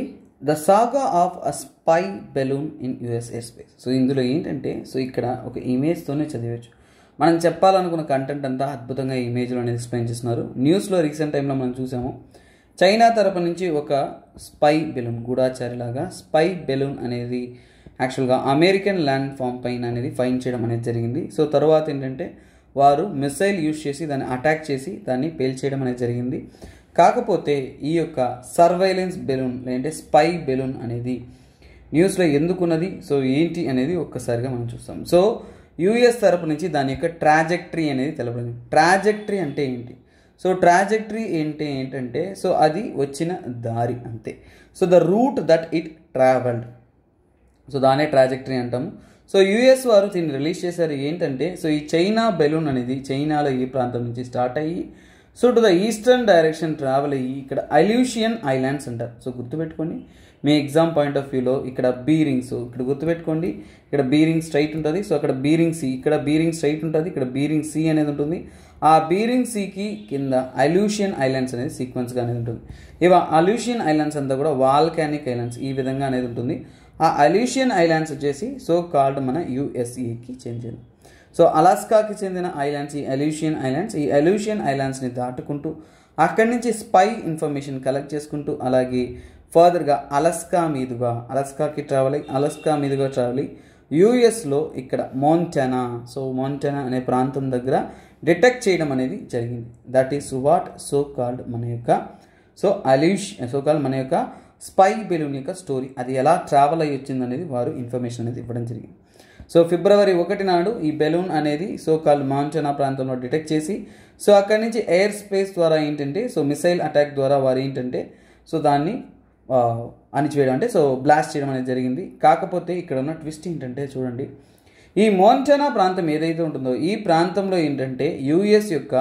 the saga of a spy balloon in US air space so ఇందులో ఏంటంటే సో ఇక్కడ ఒక ఇమేజ్తోనే చదివచ్చు మనం చెప్పాలనుకున్న కంటెంట్ అంతా అద్భుతంగా ఇమేజ్లో అనేది ఎక్స్ప్లెయిన్ చేస్తున్నారు న్యూస్లో రీసెంట్ టైంలో మనం చూసాము చైనా తరపు నుంచి ఒక స్పై బెలూన్ గూఢాచారిలాగా స్పై బెలూన్ అనేది యాక్చువల్గా అమెరికన్ ల్యాండ్ ఫామ్ పైన అనేది ఫైన్ చేయడం అనేది జరిగింది సో తర్వాత ఏంటంటే వారు మిసైల్ యూజ్ చేసి దాన్ని అటాక్ చేసి దాన్ని పేల్చేయడం అనేది జరిగింది కాకపోతే ఈ యొక్క సర్వైలెన్స్ బెలూన్ లేదంటే స్పై బెలూన్ అనేది న్యూస్లో ఎందుకున్నది సో ఏంటి అనేది ఒక్కసారిగా మనం చూస్తాం సో యూఎస్ తరపు నుంచి దాని యొక్క ట్రాజెక్టరీ అనేది తెలపడం ట్రాజెక్టరీ అంటే ఏంటి సో ట్రాజెక్టరీ ఏంటి ఏంటంటే సో అది వచ్చిన దారి అంతే so the route that it travelled so దానే ట్రాజెక్టరీ అంటాము సో యూఎస్ వారు దీన్ని రిలీజ్ చేశారు ఏంటంటే సో ఈ చైనా బెలూన్ అనేది చైనాలో ఈ ప్రాంతం నుంచి స్టార్ట్ అయ్యి so to the eastern direction travel అయ్యి ఇక్కడ అల్యూషియన్ ఐలాండ్స్ అంటారు సో గుర్తుపెట్టుకోండి మీ ఎగ్జామ్ పాయింట్ ఆఫ్ వ్యూలో ఇక్కడ బీరింగ్స్ ఇక్కడ గుర్తుపెట్టుకోండి ఇక్కడ బీరింగ్ స్ట్రైట్ ఉంటుంది సో అక్కడ బీరింగ్ సి ఇక్కడ బీరింగ్ స్ట్రైట్ ఉంటుంది ఇక్కడ బీరింగ్ సి అనేది ఉంటుంది ఆ బీరింగ్ సికి కింద అల్యూషియన్ ఐలాండ్స్ అనేది సీక్వెన్స్గా అనేది ఉంటుంది ఇవా అల్యూషియన్ ఐలాండ్స్ అంతా కూడా వాల్కానిక్ ఐలాండ్స్ ఈ విధంగా అనేది ఉంటుంది ఆ అల్యూషియన్ ఐలాండ్స్ వచ్చేసి సో కాల్డ్ మన యుఎస్ఈకి అయింది సో అలాస్కాకి చెందిన ఐలాండ్స్ ఈ అల్యూషియన్ ఐలాండ్స్ ఈ అల్యూషియన్ ఐలాండ్స్ని దాటుకుంటూ అక్కడి నుంచి స్పై ఇన్ఫర్మేషన్ కలెక్ట్ చేసుకుంటూ అలాగే ఫర్దర్గా అలస్కా మీదుగా అలస్కాకి ట్రావెల్ అయ్యి అలస్కా మీదుగా ట్రావెల్ అయ్యి యూఎస్లో ఇక్కడ మోంటనా సో మోంటనా అనే ప్రాంతం దగ్గర డిటెక్ట్ చేయడం అనేది జరిగింది that is what so called మన యొక్క సో అలీష్ సో కాల్డ్ మన యొక్క స్పై బెలూన్ యొక్క స్టోరీ అది ఎలా ట్రావెల్ అయ్యి వచ్చింది అనేది వారు ఇన్ఫర్మేషన్ అనేది ఇవ్వడం జరిగింది సో ఫిబ్రవరి ఒకటి నాడు ఈ బెలూన్ అనేది సో కాల్ మాంచనా ప్రాంతంలో డిటెక్ట్ చేసి సో అక్కడి నుంచి ఎయిర్ స్పేస్ ద్వారా ఏంటంటే సో మిసైల్ అటాక్ ద్వారా వారు ఏంటంటే సో దాన్ని అణిచివేయడం అంటే సో బ్లాస్ట్ చేయడం అనేది జరిగింది కాకపోతే ఇక్కడ ఉన్న ట్విస్ట్ ఏంటంటే చూడండి ఈ మోంచనా ప్రాంతం ఏదైతే ఉంటుందో ఈ ప్రాంతంలో ఏంటంటే యుఎస్ యొక్క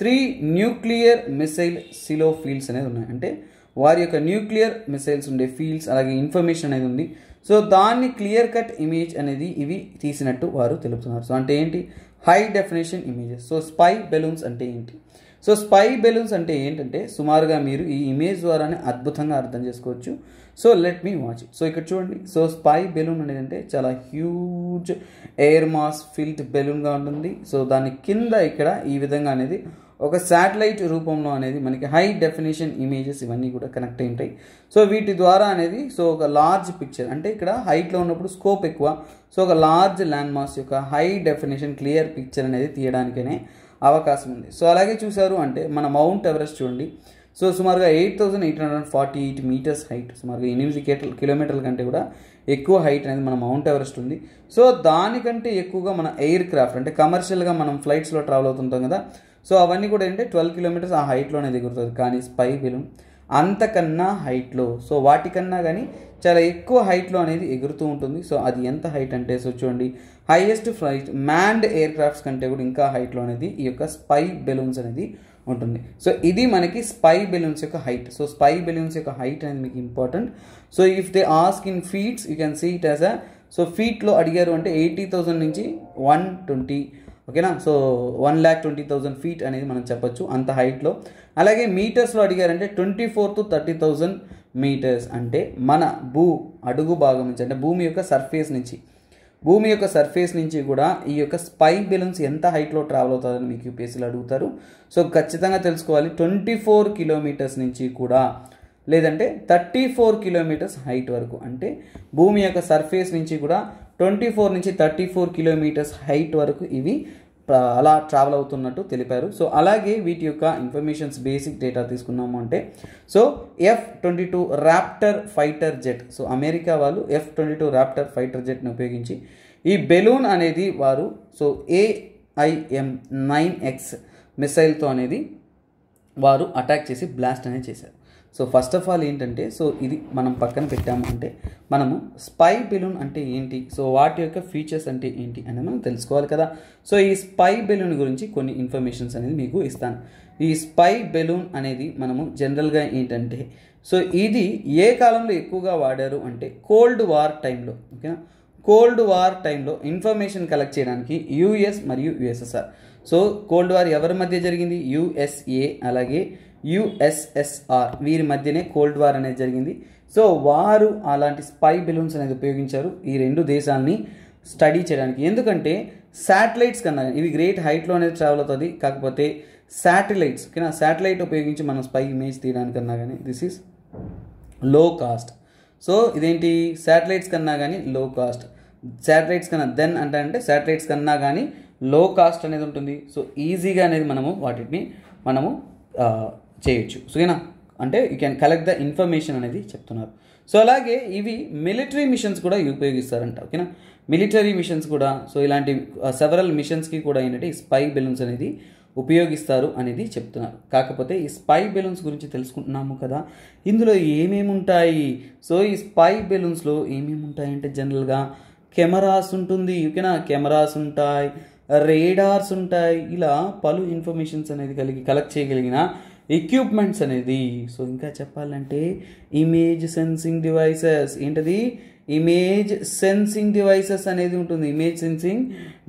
three nuclear missile silo fields అనేది ఉన్నాయి అంటే వారి యొక్క న్యూక్లియర్ మిసైల్స్ ఉండే ఫీల్డ్స్ అలాగే ఇన్ఫర్మేషన్ అనేది ఉంది సో దాన్ని క్లియర్ కట్ ఇమేజ్ అనేది ఇవి తీసినట్టు వారు తెలుపుతున్నారు సో అంటే ఏంటి high definition images so spy balloons అంటే ఏంటి సో స్పై బెలూన్స్ అంటే ఏంటంటే సుమారుగా మీరు ఈ ఇమేజ్ ద్వారానే అద్భుతంగా అర్థం చేసుకోవచ్చు so let me watch so ఇక్కడ చూడండి సో స్పై బెలూన్ అనేది అంటే చాలా హ్యూజ్ ఎయిర్ మాస్ ఫిల్డ్ బెలూన్గా ఉంటుంది సో దాని కింద ఇక్కడ ఈ విధంగా అనేది ఒక శాటిలైట్ రూపంలో అనేది మనకి హై డెఫినేషన్ ఇమేజెస్ ఇవన్నీ కూడా కనెక్ట్ అయి ఉంటాయి సో వీటి ద్వారా అనేది సో ఒక లార్జ్ పిక్చర్ అంటే ఇక్కడ హైట్లో ఉన్నప్పుడు స్కోప్ ఎక్కువ సో ఒక లార్జ్ ల్యాండ్ మార్క్స్ యొక్క హై డెఫినేషన్ క్లియర్ పిక్చర్ అనేది తీయడానికనే అవకాశం ఉంది సో అలాగే చూశారు అంటే మన మౌంట్ ఎవరెస్ట్ చూడండి సో సుమారుగా eight thousand eight hundred forty eight metres height సుమారుగా ఎనిమిది కేటల్ కిలోమీటర్ల కంటే కూడా ఎక్కువ హైట్ అనేది మన మౌంట్ ఎవరెస్ట్ ఉంది సో దానికంటే ఎక్కువగా మన ఎయిర్ క్రాఫ్ట్ అంటే కమర్షియల్గా మనం ఫ్లైట్స్లో ట్రావెల్ అవుతుంటాం కదా సో అవన్నీ కూడా ఏంటంటే ట్వెల్వ్ కిలోమీటర్స్ ఆ హైట్లోనే దిగుతుంది కానీ స్పై బెలూన్ అంతకన్నా హైట్లో సో వాటికన్నా కానీ చాలా ఎక్కువ హైట్లో అనేది ఎగురుతూ ఉంటుంది సో అది ఎంత హైట్ అంటే సో చూడండి highest flight manned aircrafts కంటే కూడా ఇంకా హైట్లో అనేది ఈ యొక్క స్పై బెలూన్స్ అనేది ఉంటుంది సో ఇది మనకి స్పై బెలూన్స్ యొక్క హైట్ సో స్పై బెలూన్స్ యొక్క హైట్ అనేది మీకు important so if they ask in feets you can see it as a so ఫీట్లో అడిగారు అంటే ఎయిటీ థౌసండ్ నుంచి వన్ ట్వంటీ ఓకేనా so one lakh twenty thousand feet అనేది మనం చెప్పొచ్చు అంత హైట్లో అలాగే మీటర్స్లో అడిగారంటే twenty four to thirty thousand metres అంటే మన భూ అడుగు భాగం నుంచి అంటే భూమి యొక్క సర్ఫేస్ నుంచి భూమి యొక్క సర్ఫేస్ నుంచి కూడా ఈ యొక్క స్పై బెలూన్స్ ఎంత హైట్లో ట్రావెల్ అవుతుందని మీకు యూపీఎస్సీలో అడుగుతారు సో ఖచ్చితంగా తెలుసుకోవాలి ట్వంటీ ఫోర్ కిలోమీటర్స్ నుంచి కూడా లేదంటే థర్టీ ఫోర్ కిలోమీటర్స్ హైట్ వరకు అంటే భూమి యొక్క సర్ఫేస్ నుంచి కూడా ట్వంటీ ఫోర్ నుంచి థర్టీ ఫోర్ కిలోమీటర్స్ హైట్ వరకు ఇవి అలా ట్రావెల్ అవుతున్నట్టు తెలిపారు సో అలాగే వీటి యొక్క ఇన్ఫర్మేషన్స్ బేసిక్ డేటా తీసుకున్నాము అంటే so F twenty two Raptor fighter jet so America వాళ్ళు F twenty two Raptor fighter జెట్ని ఉపయోగించి ఈ బెలూన్ అనేది వారు సో ఏఐఎం నైన్ ఎక్స్ మిసైల్తో అనేది వారు అటాక్ చేసి బ్లాస్ట్ అనేది చేశారు సో ఫస్ట్ ఆఫ్ ఆల్ ఏంటంటే సో ఇది మనం పక్కన పెట్టాము అంటే మనము స్పై బెలూన్ అంటే ఏంటి సో వాటి యొక్క ఫీచర్స్ అంటే ఏంటి అని మనం తెలుసుకోవాలి కదా సో ఈ స్పై బెలూన్ గురించి కొన్ని ఇన్ఫర్మేషన్స్ అనేది మీకు ఇస్తాను ఈ స్పై బెలూన్ అనేది మనము జనరల్గా ఏంటంటే సో ఇది ఏ కాలంలో ఎక్కువగా వాడారు అంటే కోల్డ్ వార్ టైంలో ఓకేనా కోల్డ్ వార్ టైంలో ఇన్ఫర్మేషన్ కలెక్ట్ చేయడానికి యూఎస్ మరియు యుఎస్ఎస్ఆర్ సో కోల్డ్ వార్ ఎవరి మధ్య జరిగింది యుఎస్ఏ అలాగే యుఎస్ఎస్ఆర్ వీరి మధ్యనే కోల్డ్ వార్ అనేది జరిగింది సో వారు అలాంటి స్పై బెలూన్స్ అనేది ఉపయోగించారు ఈ రెండు దేశాలని స్టడీ చేయడానికి ఎందుకంటే శాటిలైట్స్ కన్నా ఇవి గ్రేట్ హైట్లో అనేది ట్రావెల్ అవుతుంది కాకపోతే శాటిలైట్స్ కానీ శాటిలైట్ ఉపయోగించి మనం స్పై ఇమేజ్ తీయడానికన్నా కానీ this is low cost so ఇదేంటి శాటిలైట్స్ కన్నా కానీ లో కాస్ట్ శాటిలైట్స్ కన్నా దెన్ అంటే అంటే శాటిలైట్స్ కన్నా కానీ లో కాస్ట్ అనేది ఉంటుంది సో ఈజీగా అనేది మనము వాటిని మనము చేయొచ్చు ఓకేనా అంటే you can collect the information అనేది చెప్తున్నారు సో అలాగే ఇవి మిలిటరీ మిషన్స్ కూడా ఉపయోగిస్తారంట ఓకేనా మిలిటరీ మిషన్స్ కూడా సో ఇలాంటి సెవరల్ uh, మిషన్స్కి కూడా ఏంటంటే ఈ స్పై బెలూన్స్ అనేది ఉపయోగిస్తారు అనేది చెప్తున్నారు కాకపోతే ఈ స్పై బెలూన్స్ గురించి తెలుసుకుంటున్నాము కదా ఇందులో ఏమేమి ఉంటాయి సో ఈ స్పై బెలూన్స్లో ఏమేమి ఉంటాయంటే జనరల్గా కెమెరాస్ ఉంటుంది ఓకేనా కెమెరాస్ ఉంటాయి రేడార్స్ ఉంటాయి ఇలా పలు ఇన్ఫర్మేషన్స్ అనేది కలిగి కలెక్ట్ చేయగలిగిన ఎక్విప్మెంట్స్ అనేది సో ఇంకా చెప్పాలంటే ఇమేజ్ సెన్సింగ్ డివైసెస్ ఏంటది ఇమేజ్ సెన్సింగ్ డివైసెస్ అనేది ఉంటుంది ఇమేజ్ సెన్సింగ్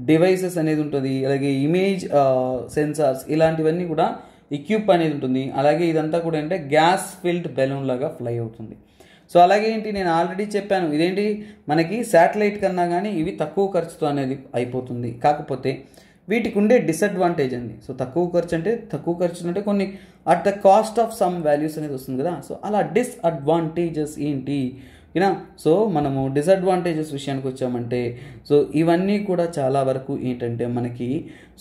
డివైసెస్ అనేది ఉంటుంది అలాగే ఇమేజ్ సెన్సార్స్ ఇలాంటివన్నీ కూడా ఇక్యూప్ అనేది ఉంటుంది అలాగే ఇదంతా కూడా అంటే గ్యాస్ ఫిల్డ్ బెలూన్ లాగా ఫ్లై అవుతుంది సో అలాగే ఏంటి నేను ఆల్రెడీ చెప్పాను ఇదేంటి మనకి శాటిలైట్ కన్నా కానీ ఇవి తక్కువ ఖర్చుతో అనేది అయిపోతుంది కాకపోతే వీటికి ఉండే డిసడ్వాంటేజ్ అండి సో తక్కువ ఖర్చు అంటే తక్కువ ఖర్చు అంటే కొన్ని at the cost of some values అనేది వస్తుంది కదా సో అలా డిస్అడ్వాంటేజెస్ ఏంటి ఏనా సో మనము డిసడ్వాంటేజెస్ విషయానికి వచ్చామంటే సో ఇవన్నీ కూడా చాలా వరకు ఏంటంటే మనకి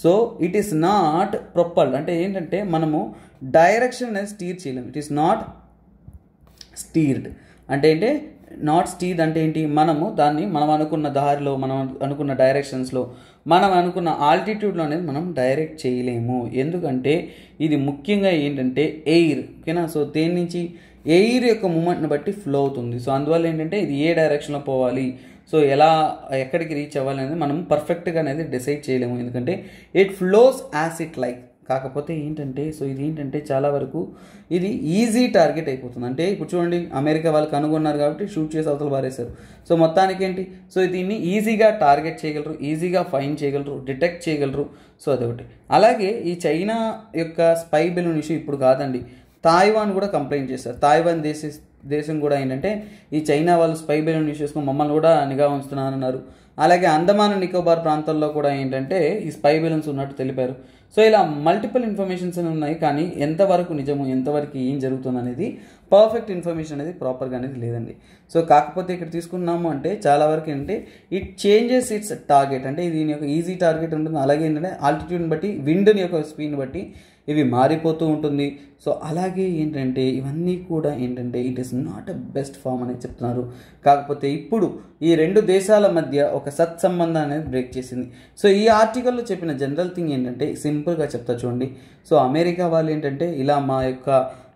so it is not propelled అంటే ఏంటంటే మనము డైరెక్షన్ అనేది స్టీర్ చేయలేము ఇట్ ఈస్ నాట్ స్టీర్డ్ అంటే ఏంటి నాట్ స్టీర్డ్ అంటే ఏంటి మనము దాన్ని మనం అనుకున్న దారిలో మనం అనుకున్న డైరెక్షన్స్లో మనం అనుకున్న ఆల్టిట్యూడ్లో అనేది మనం డైరెక్ట్ చేయలేము ఎందుకంటే ఇది ముఖ్యంగా ఏంటంటే ఎయిర్ ఓకేనా సో దేని నుంచి ఎయిర్ యొక్క మూమెంట్ని బట్టి ఫ్లో అవుతుంది సో అందువల్ల ఏంటంటే ఇది ఏ డైరెక్షన్లో పోవాలి సో ఎలా ఎక్కడికి రీచ్ అవ్వాలి అనేది మనం పర్ఫెక్ట్గా అనేది డిసైడ్ చేయలేము ఎందుకంటే it flows as it like కాకపోతే ఏంటంటే సో ఇది ఏంటంటే చాలా వరకు ఇది ఈజీ టార్గెట్ అయిపోతుంది అంటే ఇప్పుడు చూడండి అమెరికా వాళ్ళు కనుగొన్నారు కాబట్టి షూట్ చేసి అవతల పారేశారు సో మొత్తానికి ఏంటి సో దీన్ని ఈజీగా టార్గెట్ చేయగలరు ఈజీగా ఫైన్ చేయగలరు డిటెక్ట్ చేయగలరు సో అదొకటి అలాగే ఈ చైనా యొక్క స్పై బెలూన్ ఇష్యూ ఇప్పుడు కాదండి తాయివాన్ కూడా కంప్లైంట్ చేశారు తాయివాన్ దేశ దేశం కూడా ఏంటంటే ఈ చైనా వాళ్ళు స్పై బిల్ చేసుకుని మమ్మల్ని కూడా నిఘా ఉంచుతున్నారన్నారు అలాగే అండమాన్ నికోబార్ ప్రాంతాల్లో కూడా ఏంటంటే ఈ స్పై బెలూన్స్ ఉన్నట్టు తెలిపారు సో ఇలా మల్టిపుల్ ఇన్ఫర్మేషన్స్ అని ఉన్నాయి కానీ ఎంతవరకు నిజము ఎంతవరకు ఏం జరుగుతుంది అనేది పర్ఫెక్ట్ ఇన్ఫర్మేషన్ అనేది ప్రాపర్గా అనేది లేదండి సో కాకపోతే ఇక్కడ తీసుకున్నాము అంటే చాలా వరకు ఏంటంటే ఇట్ చేంజెస్ ఇట్స్ టార్గెట్ అంటే దీని యొక్క ఈజీ టార్గెట్ ఉంటుంది అలాగే ఏంటంటే ఆల్టిట్యూడ్ని బట్టి విండ్ని యొక్క స్పీడ్ని బట్టి ఇవి మారిపోతూ ఉంటుంది సో అలాగే ఏంటంటే ఇవన్నీ కూడా ఏంటంటే it is not a best form అని చెప్తున్నారు కాకపోతే ఇప్పుడు ఈ రెండు దేశాల మధ్య ఒక సత్సంబంధం అనేది బ్రేక్ చేసింది సో ఈ ఆర్టికల్లో చెప్పిన జనరల్ థింగ్ ఏంటంటే సింపుల్గా చెప్తా చూడండి సో అమెరికా వాళ్ళు ఏంటంటే ఇలా మా యొక్క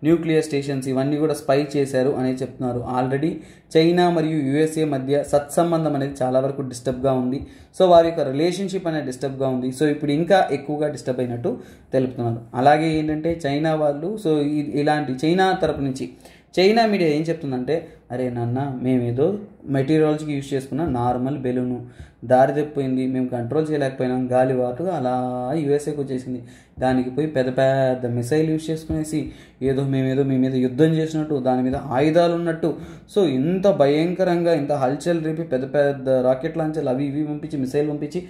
న్యూక్లియర్ స్టేషన్స్ ఇవన్నీ కూడా స్పై చేశారు అని చెప్తున్నారు ఆల్రెడీ చైనా మరియు యుఎస్ఏ మధ్య సత్సంబంధం అనేది చాలా వరకు డిస్టర్బ్గా ఉంది సో వారి యొక్క రిలేషన్షిప్ అనేది డిస్టర్బ్గా ఉంది సో ఇప్పుడు ఇంకా ఎక్కువగా డిస్టర్బ్ అయినట్టు తెలుపుతున్నారు అలాగే ఏంటంటే చైనా వాళ్ళు సో ఇలాంటి చైనా తరపు నుంచి చైనా మీడియా ఏం చెప్తుందంటే అరే నాన్న మేమేదో మెటీరియల్స్కి యూజ్ చేసుకున్న నార్మల్ బెలూను దారి తెప్పిపోయింది మేము కంట్రోల్ చేయలేకపోయినాం గాలి వాటు అలా యూఎస్ఏకి వచ్చేసింది దానికి పోయి పెద్ద పెద్ద మిసైల్ యూజ్ చేసుకునేసి ఏదో మేమేదో మీ మీద యుద్ధం చేసినట్టు దాని మీద ఆయుధాలు ఉన్నట్టు సో ఇంత భయంకరంగా ఇంత హల్చల్ రేపి పెద్ద పెద్ద రాకెట్ లాంచర్లు అవి ఇవి పంపించి మిసైల్ పంపించి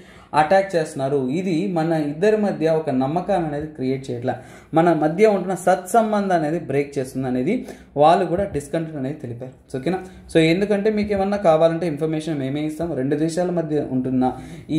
అటాక్ చేస్తున్నారు ఇది మన ఇద్దరి మధ్య ఒక నమ్మకాన్ని అనేది క్రియేట్ చేయట్లా మన మధ్య ఉంటున్న సత్సంబంధం అనేది బ్రేక్ చేస్తుంది అనేది వాళ్ళు కూడా డిస్కంటెంట్ అనేది తెలిపారు ఓకేనా సో ఎందుకంటే మీకు ఏమన్నా కావాలంటే ఇన్ఫర్మేషన్ మేమే ఇస్తాం రెండు దేశాల మధ్య ఉంటున్న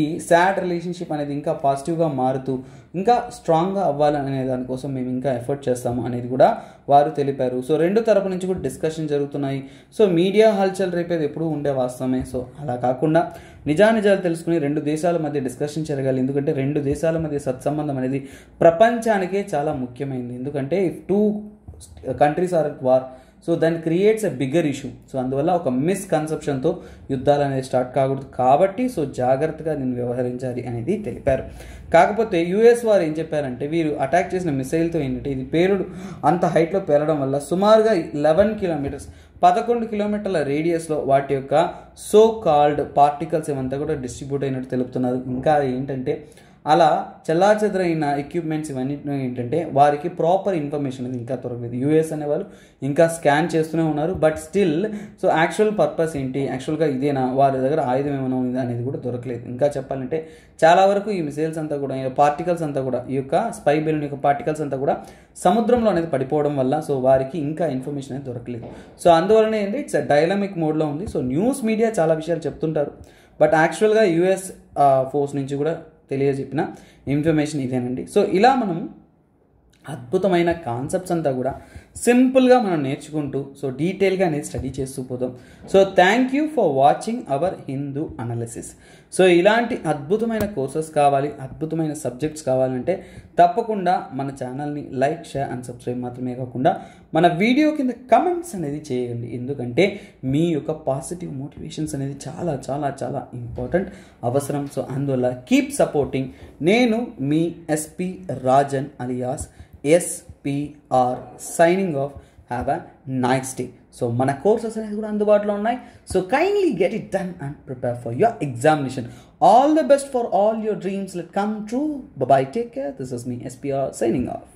ఈ సాడ్ రిలేషన్షిప్ అనేది ఇంకా పాజిటివ్గా మారుతూ ఇంకా స్ట్రాంగ్గా అవ్వాలనే దానికోసం మేము ఇంకా ఎఫర్ట్ చేస్తాము అనేది కూడా వారు తెలిపారు సో రెండు తరపు నుంచి కూడా డిస్కషన్ జరుగుతున్నాయి సో మీడియా హల్చల్ రేపేది ఎప్పుడూ ఉండే వాస్తవమే సో అలా కాకుండా నిజానిజాలు తెలుసుకుని రెండు దేశాల మధ్య డిస్కషన్ జరగాలి ఎందుకంటే రెండు దేశాల మధ్య సత్సంబంధం అనేది ప్రపంచానికే చాలా ముఖ్యమైనది ఎందుకంటే if two countries are war so దాన్ని creates a bigger issue so అందువల్ల ఒక మిస్కన్సెప్షన్తో యుద్ధాలు అనేది స్టార్ట్ కాకూడదు కాబట్టి సో జాగ్రత్తగా నేను వ్యవహరించాలి అనేది తెలిపారు కాకపోతే యుఎస్ వారు ఏం చెప్పారంటే వీరు అటాక్ చేసిన మిసైల్తో ఏంటంటే ఇది పేరుడు అంత హైట్లో పేలడం వల్ల సుమారుగా లెవెన్ కిలోమీటర్స్ పదకొండు కిలోమీటర్ల రేడియస్లో వాటి యొక్క సో కాల్డ్ పార్టికల్స్ ఏమంతా కూడా డిస్ట్రిబ్యూట్ అయినట్టు తెలుపుతున్నారు ఇంకా ఏంటంటే అలా చెల్లాచెదరైన ఎక్విప్మెంట్స్ ఇవన్నీ ఏంటంటే వారికి ప్రాపర్ ఇన్ఫర్మేషన్ అనేది ఇంకా దొరకలేదు యూఎస్ వాళ్ళు ఇంకా స్కాన్ చేస్తూనే ఉన్నారు but still so actual purpose ఏంటి యాక్చువల్గా ఇదేనా వారి దగ్గర ఆయుధం ఏమైనా ఉంది అనేది కూడా దొరకలేదు ఇంకా చెప్పాలంటే చాలా వరకు ఈ మిసైల్స్ అంతా కూడా పార్టికల్స్ అంతా కూడా ఈ యొక్క స్పై బెలూన్ యొక్క పార్టికల్స్ అంతా కూడా సముద్రంలో అనేది పడిపోవడం వల్ల సో వారికి ఇంకా ఇన్ఫర్మేషన్ అనేది దొరకలేదు సో అందువలన ఏంటి ఇట్స్ డైలమిక్ మోడ్లో ఉంది సో న్యూస్ మీడియా చాలా విషయాలు చెప్తుంటారు బట్ యాక్చువల్గా యూఎస్ ఫోర్స్ నుంచి కూడా తెలియజెప్పిన ఇన్ఫర్మేషన్ ఇదేనండి సో ఇలా మనం అద్భుతమైన కాన్సెప్ట్స్ అంతా కూడా సింపుల్గా మనం నేర్చుకుంటూ సో డీటెయిల్గా అనేది స్టడీ చేస్తూ పోదాం so thank you for watching our Hindu analysis so ఇలాంటి అద్భుతమైన కోర్సెస్ కావాలి అద్భుతమైన సబ్జెక్ట్స్ కావాలంటే తప్పకుండా మన ఛానల్ని లైక్ షేర్ అండ్ సబ్స్క్రైబ్ మాత్రమే కాకుండా మన వీడియో కింద కమెంట్స్ అనేది చేయండి ఎందుకంటే మీ యొక్క పాజిటివ్ మోటివేషన్స్ అనేది చాలా చాలా చాలా ఇంపార్టెంట్ అవసరం సో అందువల్ల కీప్ సపోర్టింగ్ నేను మీ S P Rajan alias S we are signing off. Have a nice day. So, my courses are in the world online. So, kindly get it done and prepare for your examination. All the best for all your dreams that come true. Bye-bye. Take care. This is me, SPR, signing off.